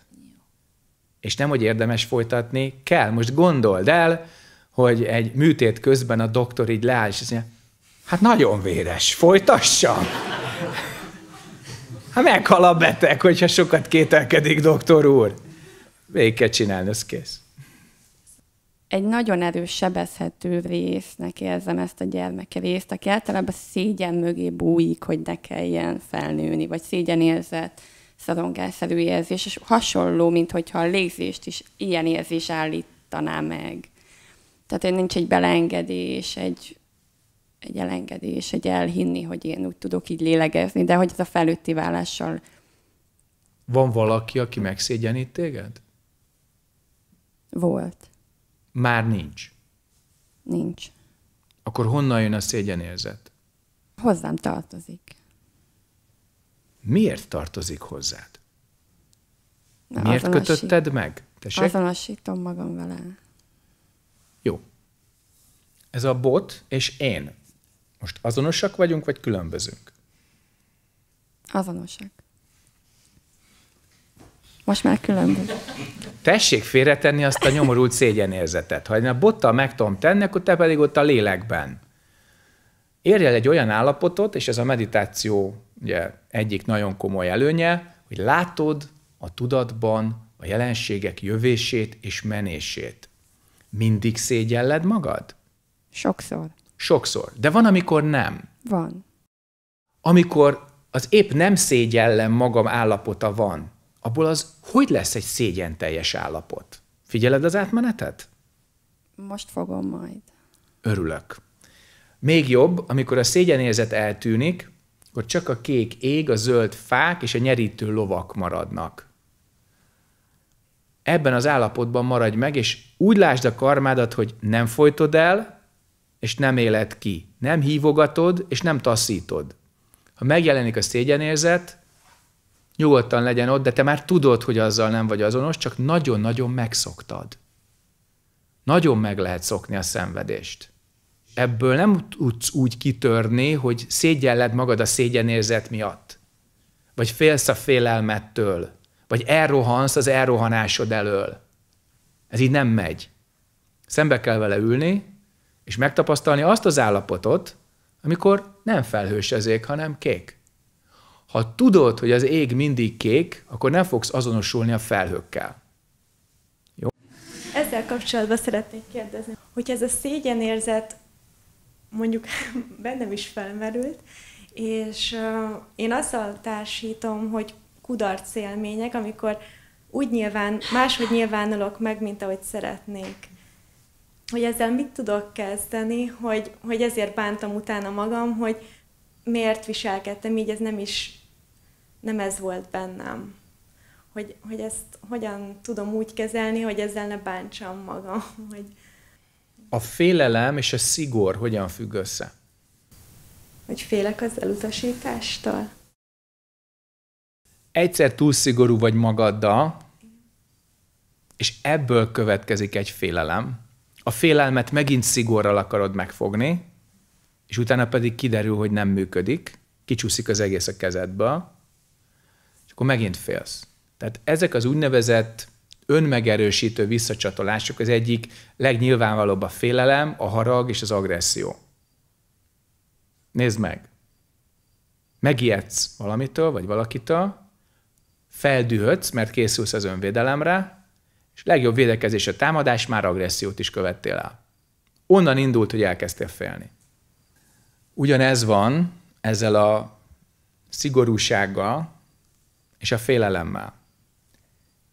És nem, hogy érdemes folytatni, kell. Most gondold el, hogy egy műtét közben a doktor így leáll, és azt mondja, hát nagyon véres, folytassam. Hát meghal a beteg, hogyha sokat kételkedik, doktor úr. Végig kell csinálni, az kész. Egy nagyon erős sebezhető résznek érzem ezt a gyermeke részt, aki általában szégyen mögé bújik, hogy ne kelljen felnőni, vagy szégyen érzett szadongásszerű érzés, és hasonló, mint hogyha a légzést is ilyen érzés állítaná meg. Tehát én nincs egy belengedés, egy, egy elengedés, egy elhinni, hogy én úgy tudok így lélegezni, de hogy ez a felőtti vállással... Van valaki, aki megszégyenít téged? Volt. Már nincs? Nincs. Akkor honnan jön a szégyenérzet? Hozzám tartozik miért tartozik hozzád? De miért kötötted meg? Tessék? Azonosítom magam vele. Jó. Ez a bot és én. Most azonosak vagyunk, vagy különbözünk? Azonosak. Most már különböző. Tessék félretenni azt a nyomorult szégyenérzetet. Ha én a bottal meg tudom tenni, akkor te pedig ott a lélekben. Érj el egy olyan állapotot, és ez a meditáció ugye, egyik nagyon komoly előnye, hogy látod a tudatban a jelenségek jövését és menését. Mindig szégyelled magad? Sokszor. Sokszor. De van, amikor nem. Van. Amikor az épp nem szégyellem magam állapota van, abból az hogy lesz egy szégyen teljes állapot? Figyeled az átmenetet? Most fogom majd. Örülök. Még jobb, amikor a szégyenérzet eltűnik, akkor csak a kék ég, a zöld fák és a nyerítő lovak maradnak. Ebben az állapotban maradj meg, és úgy lásd a karmádat, hogy nem folytod el, és nem éled ki. Nem hívogatod, és nem taszítod. Ha megjelenik a szégyenérzet, nyugodtan legyen ott, de te már tudod, hogy azzal nem vagy azonos, csak nagyon-nagyon megszoktad. Nagyon meg lehet szokni a szenvedést ebből nem tudsz úgy kitörni, hogy szégyelled magad a szégyenérzet miatt, vagy félsz a félelmettől, vagy elrohansz az elrohanásod elől. Ez így nem megy. Szembe kell vele ülni, és megtapasztalni azt az állapotot, amikor nem felhős az ég, hanem kék. Ha tudod, hogy az ég mindig kék, akkor nem fogsz azonosulni a felhőkkel. Jó? Ezzel kapcsolatban szeretnék kérdezni, hogy ez a szégyenérzet mondjuk bennem is felmerült, és én azzal társítom, hogy kudarc élmények, amikor úgy nyilván, máshogy nyilvánulok meg, mint ahogy szeretnék. Hogy ezzel mit tudok kezdeni, hogy, hogy ezért bántam utána magam, hogy miért viselkedtem így, ez nem is, nem ez volt bennem. Hogy, hogy ezt hogyan tudom úgy kezelni, hogy ezzel ne bántsam magam, hogy, a félelem és a szigor hogyan függ össze? Hogy félek az elutasítástól? Egyszer túl szigorú vagy magaddal, és ebből következik egy félelem. A félelmet megint szigorral akarod megfogni, és utána pedig kiderül, hogy nem működik, kicsúszik az egész a kezedből, és akkor megint félsz. Tehát ezek az úgynevezett önmegerősítő visszacsatolások az egyik legnyilvánvalóbb a félelem, a harag és az agresszió. Nézd meg! Megijedsz valamitől, vagy valakitől, feldühödsz, mert készülsz az önvédelemre, és legjobb védekezés a támadás, már agressziót is követtél el. Onnan indult, hogy elkezdtél félni. Ugyanez van ezzel a szigorúsággal és a félelemmel.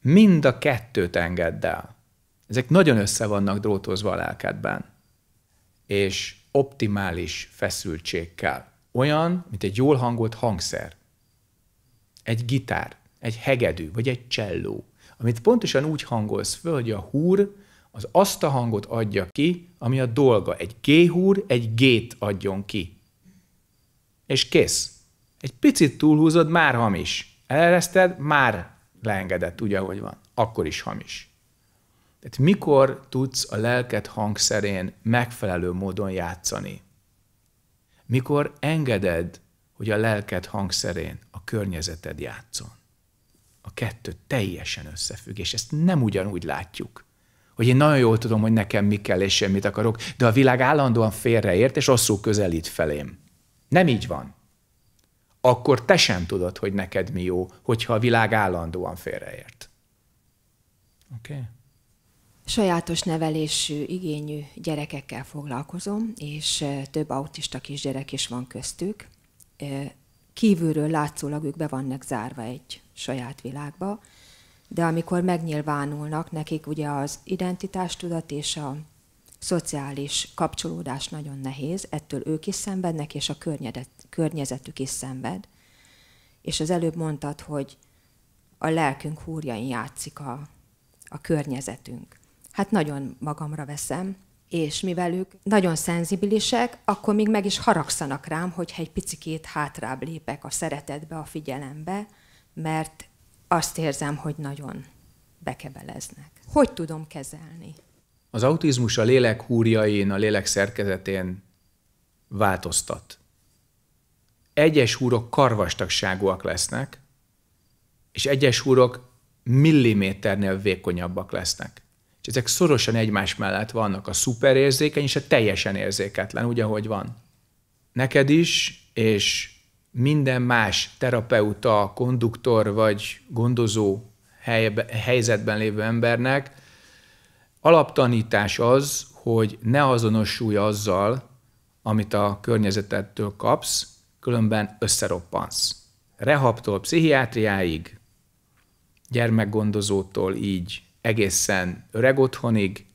Mind a kettőt engedd el. Ezek nagyon össze vannak drótozva a lelkedben. És optimális feszültség kell. Olyan, mint egy jól hangolt hangszer. Egy gitár, egy hegedű, vagy egy cselló, amit pontosan úgy hangolsz föl, hogy a húr az azt a hangot adja ki, ami a dolga. Egy G-húr egy G-t adjon ki. És kész. Egy picit túlhúzod, már hamis. Elereszted, már leengedett ugye, ahogy van, akkor is hamis. Tehát mikor tudsz a lelked hangszerén megfelelő módon játszani? Mikor engeded, hogy a lelked hangszerén a környezeted játszon? A kettő teljesen összefügg, és ezt nem ugyanúgy látjuk. Hogy én nagyon jól tudom, hogy nekem mi kell és semmit akarok, de a világ állandóan félreért és rosszul közelít felém. Nem így van akkor te sem tudod, hogy neked mi jó, hogyha a világ állandóan félreért. Oké? Okay? Sajátos nevelésű, igényű gyerekekkel foglalkozom, és több autista kisgyerek is van köztük. Kívülről látszólag ők be vannak zárva egy saját világba, de amikor megnyilvánulnak, nekik ugye az identitástudat és a szociális kapcsolódás nagyon nehéz, ettől ők is szenvednek, és a környezet, környezetük is szenved. És az előbb mondtad, hogy a lelkünk húrjain játszik a, a környezetünk. Hát nagyon magamra veszem, és mivel ők nagyon szenzibilisek, akkor még meg is haragszanak rám, hogyha egy picikét hátrább lépek a szeretetbe, a figyelembe, mert azt érzem, hogy nagyon bekebeleznek. Hogy tudom kezelni? Az autizmus a lélek húrjain, a lélek szerkezetén változtat egyes húrok karvastagságúak lesznek, és egyes húrok milliméternél vékonyabbak lesznek. És ezek szorosan egymás mellett vannak, a szuperérzékeny és a teljesen érzéketlen, úgy, ahogy van. Neked is, és minden más terapeuta, konduktor vagy gondozó helybe, helyzetben lévő embernek alaptanítás az, hogy ne azonosulj azzal, amit a környezetettől kapsz, különben összeroppansz. Rehabtól pszichiátriáig, gyermekgondozótól így egészen öreg otthonig,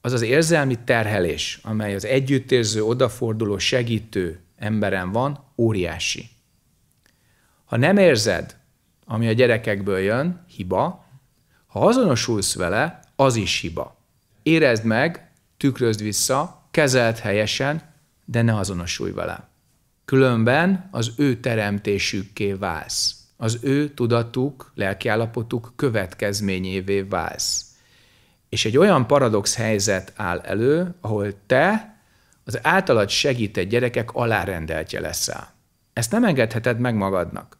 az az érzelmi terhelés, amely az együttérző, odaforduló, segítő emberen van, óriási. Ha nem érzed, ami a gyerekekből jön, hiba, ha azonosulsz vele, az is hiba. Érezd meg, tükrözd vissza, kezeld helyesen, de ne azonosulj vele. Különben az ő teremtésükké válsz. Az ő tudatuk, lelkiállapotuk következményévé válsz. És egy olyan paradox helyzet áll elő, ahol te az általad segített gyerekek alárendeltje leszel. Ezt nem engedheted meg magadnak.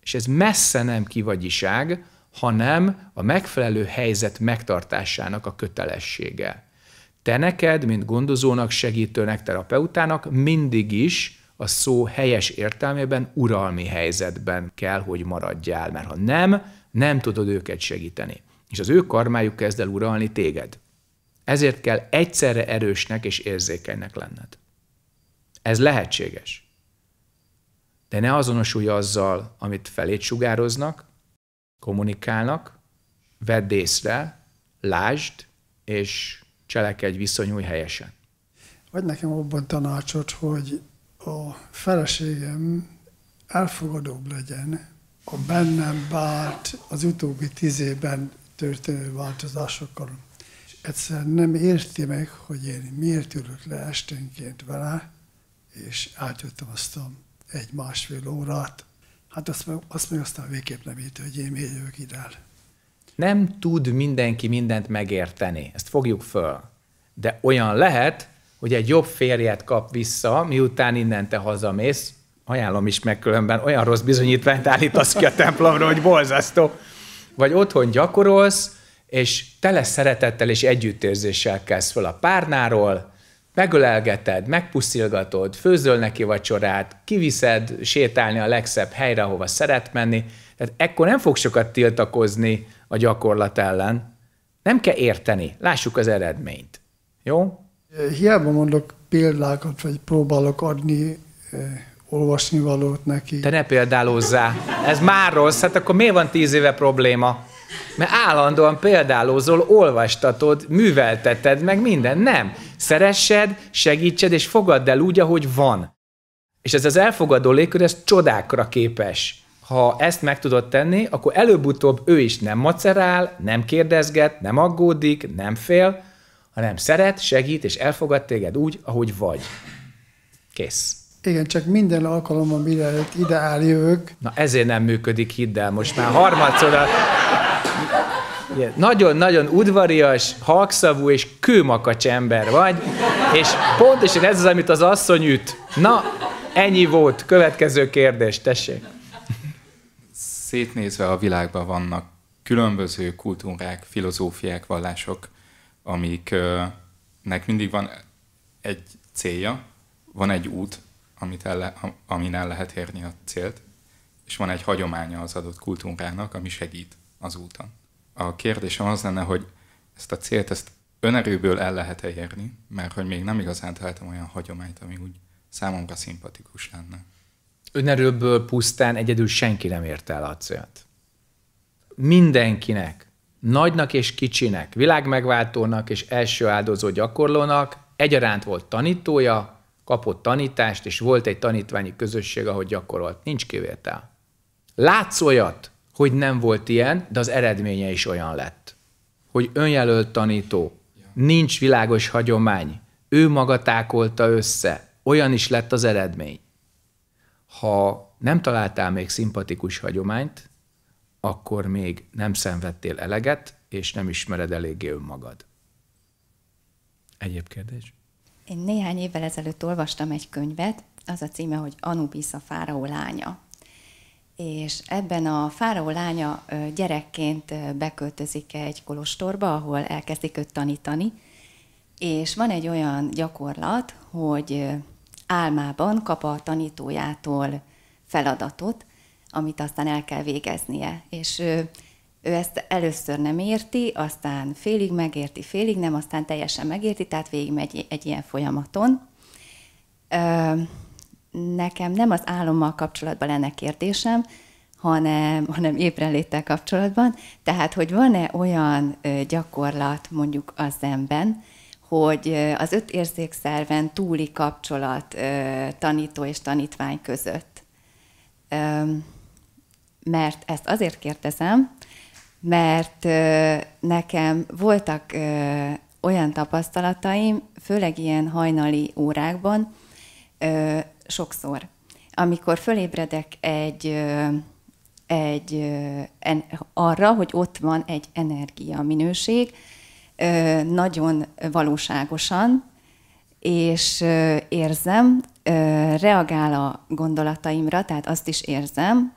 És ez messze nem kivagyiság, hanem a megfelelő helyzet megtartásának a kötelessége. Te neked, mint gondozónak, segítőnek, terapeutának mindig is a szó helyes értelmében uralmi helyzetben kell, hogy maradjál, mert ha nem, nem tudod őket segíteni. És az ő karmájuk kezd el uralni téged. Ezért kell egyszerre erősnek és érzékenynek lenned. Ez lehetséges. De ne azonosulj azzal, amit felét sugároznak, kommunikálnak, vedd észre, lásd, és cselekedj, viszonyulj helyesen. Vagy nekem abban tanácsot, hogy a feleségem elfogadóbb legyen a bennem vált, az utóbbi tíz évben történő változásokkal. Egyszerűen nem érti meg, hogy én miért ülök le esténként vele, és átjöttem azt a egy-másfél órát. Hát azt, azt meg aztán végképp nem érti, hogy én miért jövök ide el. Nem tud mindenki mindent megérteni, ezt fogjuk föl. De olyan lehet, hogy egy jobb férjet kap vissza, miután innen te hazamész, ajánlom is meg különben, olyan rossz bizonyítványt állítasz ki a templomra, hogy bolzasztó. Vagy otthon gyakorolsz, és tele szeretettel és együttérzéssel kezd fel a párnáról, megölelgeted, megpuszilgatod, főzöl neki vacsorát, kiviszed sétálni a legszebb helyre, hova szeret menni. Tehát ekkor nem fog sokat tiltakozni a gyakorlat ellen. Nem kell érteni. Lássuk az eredményt. Jó? Hiába mondok példákat, vagy próbálok adni eh, olvasni valót neki. Te ne példálózzá. Ez már rossz, hát akkor miért van tíz éve probléma? Mert állandóan példálózol, olvastatod, művelteted, meg minden. Nem. Szeressed, segítsed, és fogadd el úgy, ahogy van. És ez az elfogadó légkör, ez csodákra képes. Ha ezt meg tudod tenni, akkor előbb-utóbb ő is nem macerál, nem kérdezget, nem aggódik, nem fél, hanem szeret, segít és elfogad téged úgy, ahogy vagy. Kész. Igen, csak minden alkalommal, mire ideál jövök. Na ezért nem működik, hidd el, most már harmadszor Nagyon-nagyon udvarias, halkszavú és kőmakacs ember vagy, és pontosan ez az, amit az asszony üt. Na, ennyi volt. Következő kérdés, tessék. Szétnézve a világban vannak különböző kultúrák, filozófiák, vallások amiknek mindig van egy célja, van egy út, amit el le, amin el lehet érni a célt, és van egy hagyománya az adott kultúrának, ami segít az úton. A kérdésem az lenne, hogy ezt a célt, ezt önerőből el lehet érni, mert hogy még nem igazán találtam olyan hagyományt, ami úgy számomra szimpatikus lenne. Önerőből pusztán egyedül senki nem érte el a célt. Mindenkinek nagynak és kicsinek, világmegváltónak és első áldozó gyakorlónak egyaránt volt tanítója, kapott tanítást, és volt egy tanítványi közösség, ahogy gyakorolt. Nincs kivétel. Látsz olyat, hogy nem volt ilyen, de az eredménye is olyan lett. Hogy önjelölt tanító, nincs világos hagyomány, ő maga tákolta össze, olyan is lett az eredmény. Ha nem találtál még szimpatikus hagyományt, akkor még nem szenvedtél eleget, és nem ismered eléggé önmagad. Egyéb kérdés? Én néhány évvel ezelőtt olvastam egy könyvet, az a címe, hogy Anubis a fáraó lánya. És ebben a fáraó lánya gyerekként beköltözik egy kolostorba, ahol elkezdik őt tanítani, és van egy olyan gyakorlat, hogy álmában kap a tanítójától feladatot, amit aztán el kell végeznie. És ő, ő ezt először nem érti, aztán félig megérti, félig nem, aztán teljesen megérti, tehát végigmegy egy ilyen folyamaton. Nekem nem az álommal kapcsolatban lenne kérdésem, hanem, hanem ébrenléttel kapcsolatban. Tehát, hogy van-e olyan gyakorlat mondjuk az emben, hogy az öt érzékszerven túli kapcsolat tanító és tanítvány között mert ezt azért kérdezem, mert nekem voltak olyan tapasztalataim, főleg ilyen hajnali órákban, sokszor, amikor fölébredek egy, egy en, arra, hogy ott van egy energia minőség, nagyon valóságosan, és érzem, reagál a gondolataimra, tehát azt is érzem,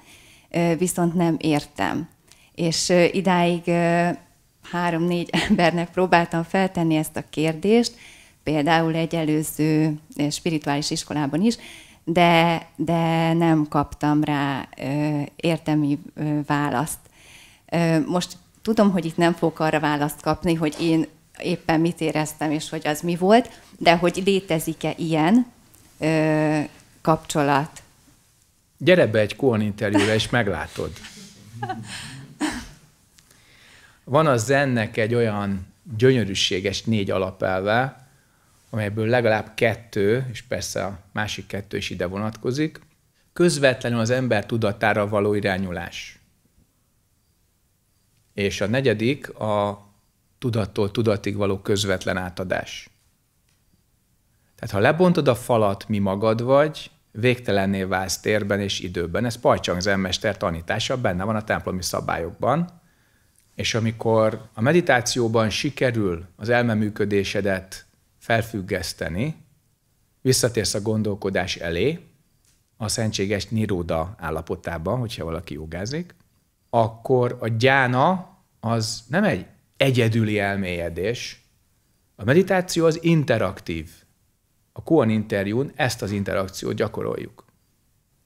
viszont nem értem. És idáig három-négy embernek próbáltam feltenni ezt a kérdést, például egy előző spirituális iskolában is, de, de nem kaptam rá értemi választ. Most tudom, hogy itt nem fogok arra választ kapni, hogy én éppen mit éreztem, és hogy az mi volt, de hogy létezik-e ilyen kapcsolat Gyere be egy Kohn interjúra, és meglátod. Van a zennek egy olyan gyönyörűséges négy alapelve, amelyből legalább kettő, és persze a másik kettő is ide vonatkozik, közvetlenül az ember tudatára való irányulás. És a negyedik a tudattól tudatig való közvetlen átadás. Tehát ha lebontod a falat, mi magad vagy, végtelenné válsz térben és időben. Ez Pajcsang zenmester tanítása, benne van a templomi szabályokban. És amikor a meditációban sikerül az elmeműködésedet felfüggeszteni, visszatérsz a gondolkodás elé, a szentséges niróda állapotában, hogyha valaki jogázik, akkor a gyána az nem egy egyedüli elmélyedés. A meditáció az interaktív a Kuan interjún ezt az interakciót gyakoroljuk.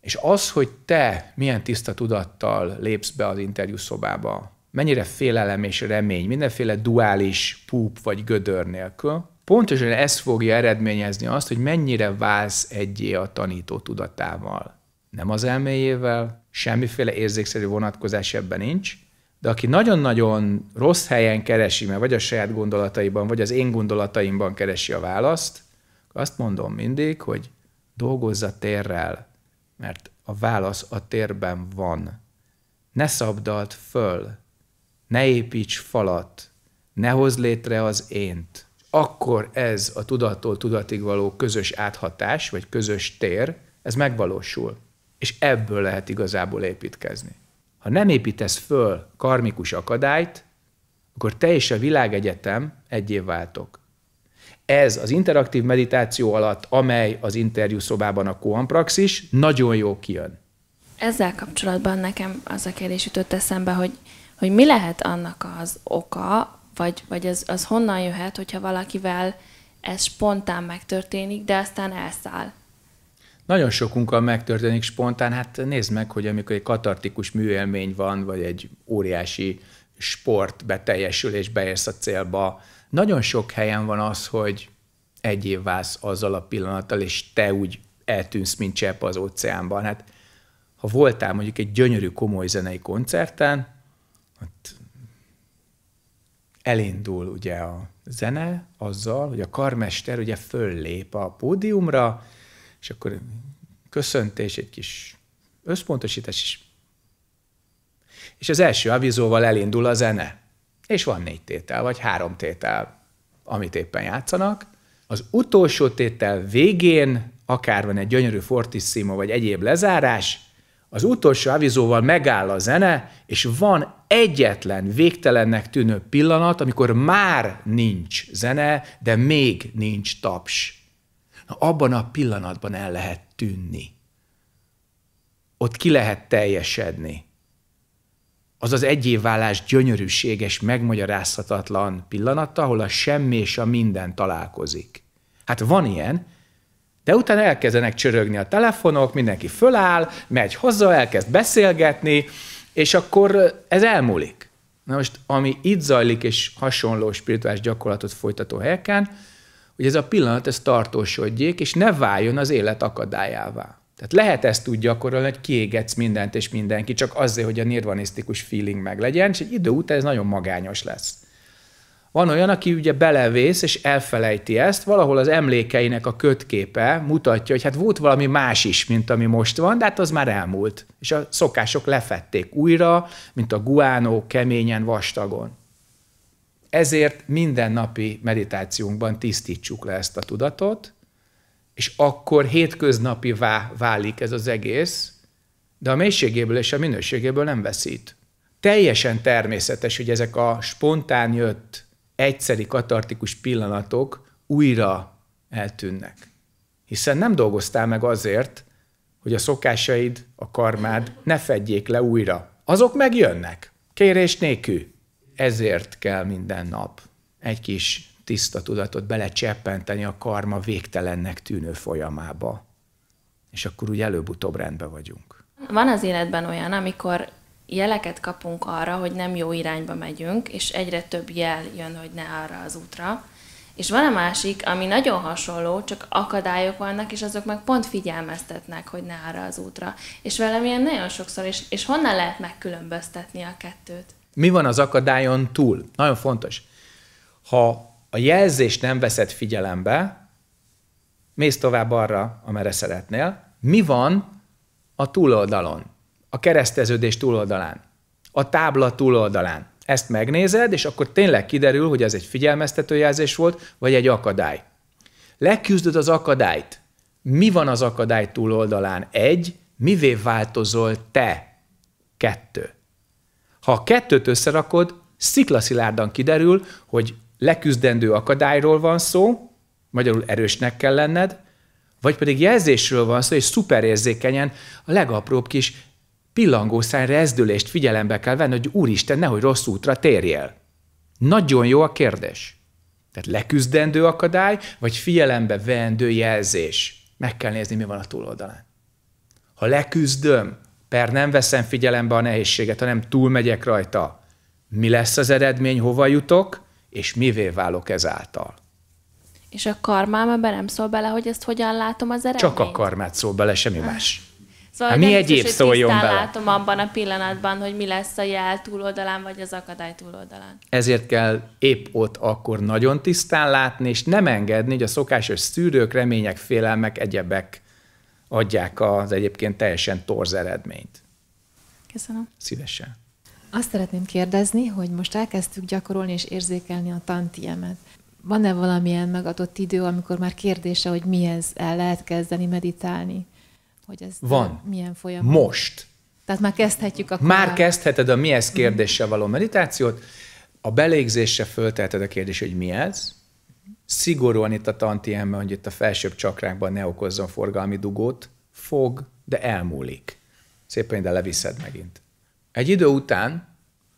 És az, hogy te milyen tiszta tudattal lépsz be az interjú szobába, mennyire félelem és remény, mindenféle duális púp vagy gödör nélkül, pontosan ez fogja eredményezni azt, hogy mennyire válsz egyé a tanító tudatával. Nem az elméjével, semmiféle érzékszerű vonatkozás ebben nincs, de aki nagyon-nagyon rossz helyen keresi, mert vagy a saját gondolataiban, vagy az én gondolataimban keresi a választ, azt mondom mindig, hogy dolgozz a térrel, mert a válasz a térben van. Ne szabdalt föl, ne építs falat, ne hozz létre az ént. Akkor ez a tudattól tudatig való közös áthatás, vagy közös tér, ez megvalósul. És ebből lehet igazából építkezni. Ha nem építesz föl karmikus akadályt, akkor te és a világegyetem egyé váltok. Ez az interaktív meditáció alatt, amely az interjú szobában a Koan praxis, nagyon jó kijön. Ezzel kapcsolatban nekem az a kérdés jutott eszembe, hogy, hogy mi lehet annak az oka, vagy, vagy az, az honnan jöhet, hogyha valakivel ez spontán megtörténik, de aztán elszáll. Nagyon sokunkkal megtörténik spontán, hát nézd meg, hogy amikor egy katartikus műélmény van, vagy egy óriási sportbeteljesül, és beérsz a célba, nagyon sok helyen van az, hogy egy év válsz azzal a pillanattal, és te úgy eltűnsz, mint csepp az óceánban. Hát, ha voltál mondjuk egy gyönyörű, komoly zenei koncerten, ott elindul ugye a zene azzal, hogy a karmester ugye föllép a pódiumra, és akkor köszöntés, egy kis összpontosítás, is, és az első avizóval elindul a zene és van négy tétel, vagy három tétel, amit éppen játszanak. Az utolsó tétel végén, akár van egy gyönyörű fortissimo, vagy egyéb lezárás, az utolsó avizóval megáll a zene, és van egyetlen végtelennek tűnő pillanat, amikor már nincs zene, de még nincs taps. Na, abban a pillanatban el lehet tűnni. Ott ki lehet teljesedni az az egyévvállás gyönyörűséges, megmagyarázhatatlan pillanata, ahol a semmi és a minden találkozik. Hát van ilyen, de utána elkezdenek csörögni a telefonok, mindenki föláll, megy haza, elkezd beszélgetni, és akkor ez elmúlik. Na most, ami itt zajlik, és hasonló spirituális gyakorlatot folytató helyeken, hogy ez a pillanat, ez tartósodjék, és ne váljon az élet akadályává. Tehát lehet ezt úgy gyakorolni, hogy kiégetsz mindent és mindenki, csak azért, hogy a nirvanisztikus feeling meglegyen, és egy idő után ez nagyon magányos lesz. Van olyan, aki ugye belevész és elfelejti ezt, valahol az emlékeinek a kötképe mutatja, hogy hát volt valami más is, mint ami most van, de hát az már elmúlt. És a szokások lefették újra, mint a guánó keményen vastagon. Ezért mindennapi meditációnkban tisztítsuk le ezt a tudatot, és akkor hétköznapi vá válik ez az egész, de a mélységéből és a minőségéből nem veszít. Teljesen természetes, hogy ezek a spontán jött, egyszeri katartikus pillanatok újra eltűnnek. Hiszen nem dolgoztál meg azért, hogy a szokásaid, a karmád ne fedjék le újra. Azok megjönnek, kérés nélkül. Ezért kell minden nap egy kis tiszta tudatot belecseppenteni a karma végtelennek tűnő folyamába. És akkor úgy előbb-utóbb rendben vagyunk. Van az életben olyan, amikor jeleket kapunk arra, hogy nem jó irányba megyünk, és egyre több jel jön, hogy ne arra az útra. És van a másik, ami nagyon hasonló, csak akadályok vannak, és azok meg pont figyelmeztetnek, hogy ne arra az útra. És velem ilyen nagyon sokszor, és, és honnan lehet megkülönböztetni a kettőt? Mi van az akadályon túl? Nagyon fontos. Ha a jelzést nem veszed figyelembe, mész tovább arra, amerre szeretnél, mi van a túloldalon, a kereszteződés túloldalán, a tábla túloldalán. Ezt megnézed, és akkor tényleg kiderül, hogy ez egy figyelmeztető jelzés volt, vagy egy akadály. Leküzdöd az akadályt. Mi van az akadály túloldalán? Egy, mivé változol te? Kettő. Ha a kettőt összerakod, sziklaszilárdan kiderül, hogy leküzdendő akadályról van szó, magyarul erősnek kell lenned, vagy pedig jelzésről van szó, és szuperérzékenyen a legapróbb kis pillangószány rezdülést figyelembe kell venni, hogy úristen, nehogy rossz útra térjél. Nagyon jó a kérdés. Tehát leküzdendő akadály, vagy figyelembe vendő jelzés. Meg kell nézni, mi van a túloldalán. Ha leküzdöm, per nem veszem figyelembe a nehézséget, hanem túlmegyek rajta, mi lesz az eredmény, hova jutok? és mivé válok ezáltal. És a karmám ebben nem szól bele, hogy ezt hogyan látom az eredményt? Csak a karmát szól bele, semmi ah. más. Szóval hát mi egyéb biztos, szóljon bele? látom abban a pillanatban, hogy mi lesz a jel túloldalán, vagy az akadály túloldalán. Ezért kell épp ott akkor nagyon tisztán látni, és nem engedni, hogy a szokásos szűrők, remények, félelmek, egyebek adják az egyébként teljesen torz eredményt. Köszönöm. Szívesen. Azt szeretném kérdezni, hogy most elkezdtük gyakorolni és érzékelni a tantiemet. Van-e valamilyen megadott idő, amikor már kérdése, hogy mi ez, el lehet kezdeni meditálni? Hogy ez Van. milyen folyamat? Most. Tehát már kezdhetjük akkor. Már a... kezdheted a mi ez mhm. kérdéssel való meditációt. A belégzésre fölteheted a kérdést, hogy mi ez. Szigorúan itt a tantiemben, hogy itt a felsőbb csakrákban ne okozzon forgalmi dugót. Fog, de elmúlik. Szépen ide leviszed megint. Egy idő után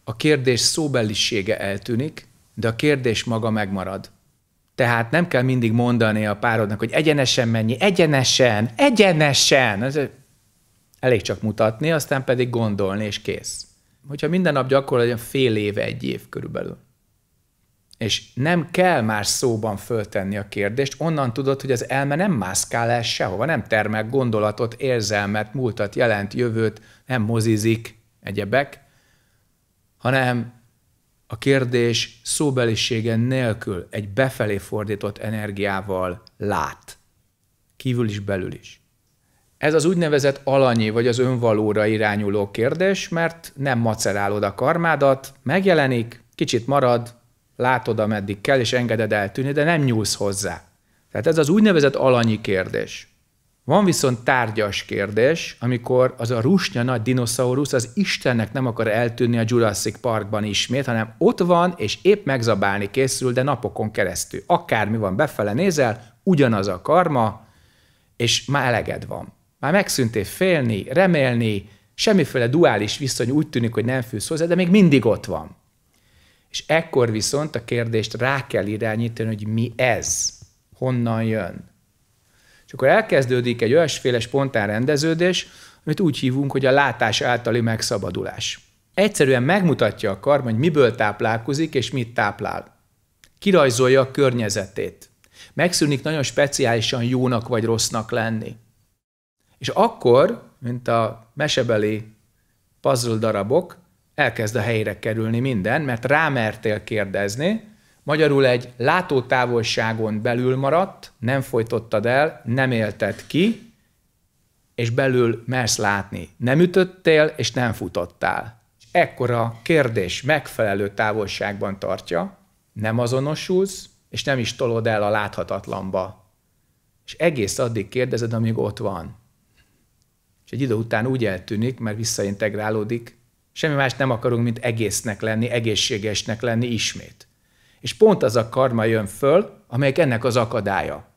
a kérdés szóbelisége eltűnik, de a kérdés maga megmarad. Tehát nem kell mindig mondani a párodnak, hogy egyenesen mennyi, egyenesen, egyenesen. Ez elég csak mutatni, aztán pedig gondolni, és kész. Hogyha minden nap gyakorolja, fél éve, egy év körülbelül. És nem kell már szóban föltenni a kérdést, onnan tudod, hogy az elme nem mászkál el sehova, nem termel gondolatot, érzelmet, múltat jelent, jövőt, nem mozizik, egyebek, hanem a kérdés szóbelisége nélkül egy befelé fordított energiával lát, kívül is, belül is. Ez az úgynevezett alanyi vagy az önvalóra irányuló kérdés, mert nem macerálod a karmádat, megjelenik, kicsit marad, látod, ameddig kell, és engeded eltűnni, de nem nyúlsz hozzá. Tehát ez az úgynevezett alanyi kérdés. Van viszont tárgyas kérdés, amikor az a rusnya nagy dinoszaurusz az Istennek nem akar eltűnni a Jurassic Parkban ismét, hanem ott van, és épp megzabálni készül, de napokon keresztül. Akármi van, befele nézel, ugyanaz a karma, és már eleged van. Már megszűntél félni, remélni, semmiféle duális viszony úgy tűnik, hogy nem fűsz hozzá, de még mindig ott van. És ekkor viszont a kérdést rá kell irányítani, hogy mi ez, honnan jön, és akkor elkezdődik egy olyasféle spontán rendeződés, amit úgy hívunk, hogy a látás általi megszabadulás. Egyszerűen megmutatja a karm, hogy miből táplálkozik és mit táplál. Kirajzolja a környezetét. Megszűnik nagyon speciálisan jónak vagy rossznak lenni. És akkor, mint a mesebeli puzzle darabok, elkezd a helyre kerülni minden, mert rámertél kérdezni, Magyarul egy látótávolságon belül maradt, nem folytottad el, nem élted ki, és belül mersz látni. Nem ütöttél, és nem futottál. Ekkora kérdés megfelelő távolságban tartja, nem azonosulsz, és nem is tolod el a láthatatlanba. És egész addig kérdezed, amíg ott van. És egy idő után úgy eltűnik, mert visszaintegrálódik, semmi más nem akarunk, mint egésznek lenni, egészségesnek lenni ismét. És pont az a karma jön föl, amelyek ennek az akadálya.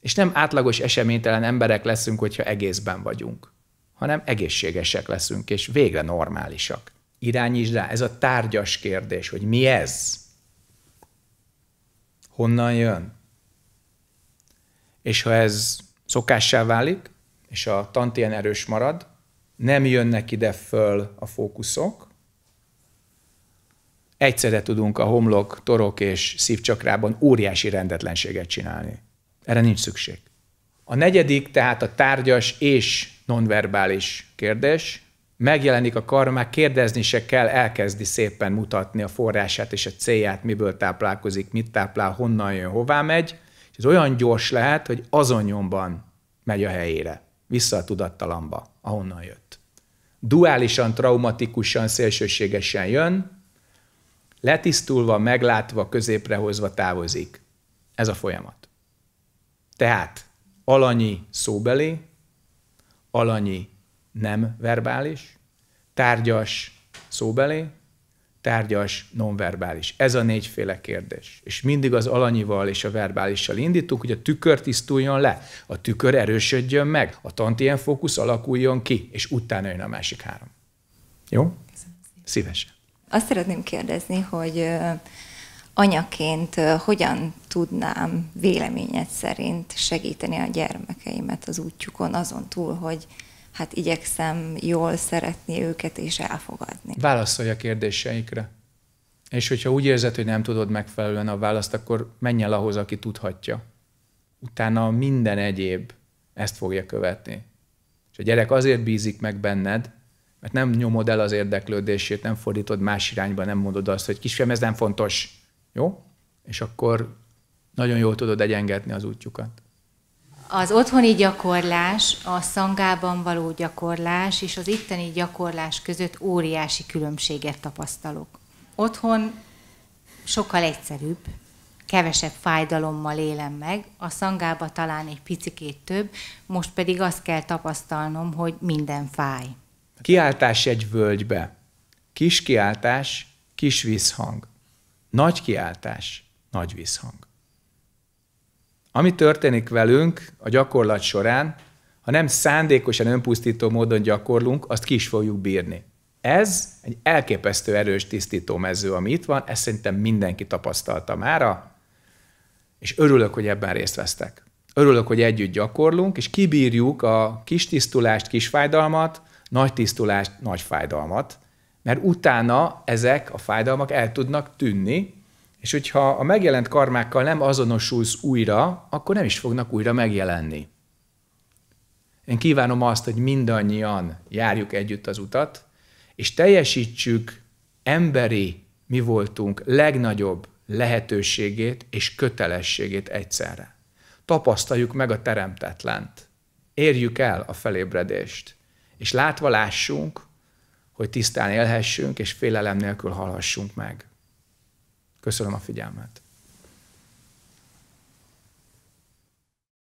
És nem átlagos eseménytelen emberek leszünk, hogyha egészben vagyunk, hanem egészségesek leszünk, és végre normálisak. Irányítsd rá, ez a tárgyas kérdés, hogy mi ez? Honnan jön? És ha ez szokássá válik, és a tantien erős marad, nem jönnek ide föl a fókuszok, egyszerre tudunk a homlok, torok és szívcsakrában óriási rendetlenséget csinálni. Erre nincs szükség. A negyedik, tehát a tárgyas és nonverbális kérdés. Megjelenik a karma, kérdezni se kell, elkezdi szépen mutatni a forrását és a célját, miből táplálkozik, mit táplál, honnan jön, hová megy, és ez olyan gyors lehet, hogy azon nyomban megy a helyére, vissza a tudattalamba, ahonnan jött. Duálisan, traumatikusan, szélsőségesen jön, letisztulva, meglátva, középre hozva távozik. Ez a folyamat. Tehát alanyi szóbeli, alanyi nem verbális, tárgyas szóbeli, tárgyas nonverbális. Ez a négyféle kérdés. És mindig az alanyival és a verbálissal indítunk, hogy a tükör tisztuljon le, a tükör erősödjön meg, a tantien fókusz alakuljon ki, és utána jön a másik három. Jó? Szívesen. Azt szeretném kérdezni, hogy anyaként hogyan tudnám véleményed szerint segíteni a gyermekeimet az útjukon, azon túl, hogy hát igyekszem jól szeretni őket és elfogadni. Válaszolj a kérdéseikre. És hogyha úgy érzed, hogy nem tudod megfelelően a választ, akkor menj el ahhoz, aki tudhatja. Utána minden egyéb ezt fogja követni. És a gyerek azért bízik meg benned, mert nem nyomod el az érdeklődését, nem fordítod más irányba, nem mondod azt, hogy kisfiam, ez nem fontos. Jó? És akkor nagyon jól tudod egyengetni az útjukat. Az otthoni gyakorlás, a szangában való gyakorlás és az itteni gyakorlás között óriási különbséget tapasztalok. Otthon sokkal egyszerűbb, kevesebb fájdalommal élem meg, a szangába talán egy picikét több, most pedig azt kell tapasztalnom, hogy minden fáj. Kiáltás egy völgybe. Kis kiáltás, kis vízhang. Nagy kiáltás, nagy vízhang. Ami történik velünk a gyakorlat során, ha nem szándékosan önpusztító módon gyakorlunk, azt ki is fogjuk bírni. Ez egy elképesztő erős tisztító mező, ami itt van, ezt szerintem mindenki tapasztalta mára, és örülök, hogy ebben részt vesztek. Örülök, hogy együtt gyakorlunk, és kibírjuk a kis tisztulást, kis fájdalmat, nagy tisztulást, nagy fájdalmat, mert utána ezek a fájdalmak el tudnak tűnni, és hogyha a megjelent karmákkal nem azonosulsz újra, akkor nem is fognak újra megjelenni. Én kívánom azt, hogy mindannyian járjuk együtt az utat, és teljesítsük emberi mi voltunk legnagyobb lehetőségét és kötelességét egyszerre. Tapasztaljuk meg a teremtetlent. Érjük el a felébredést. És látva lássunk, hogy tisztán élhessünk, és félelem nélkül halhassunk meg. Köszönöm a figyelmet.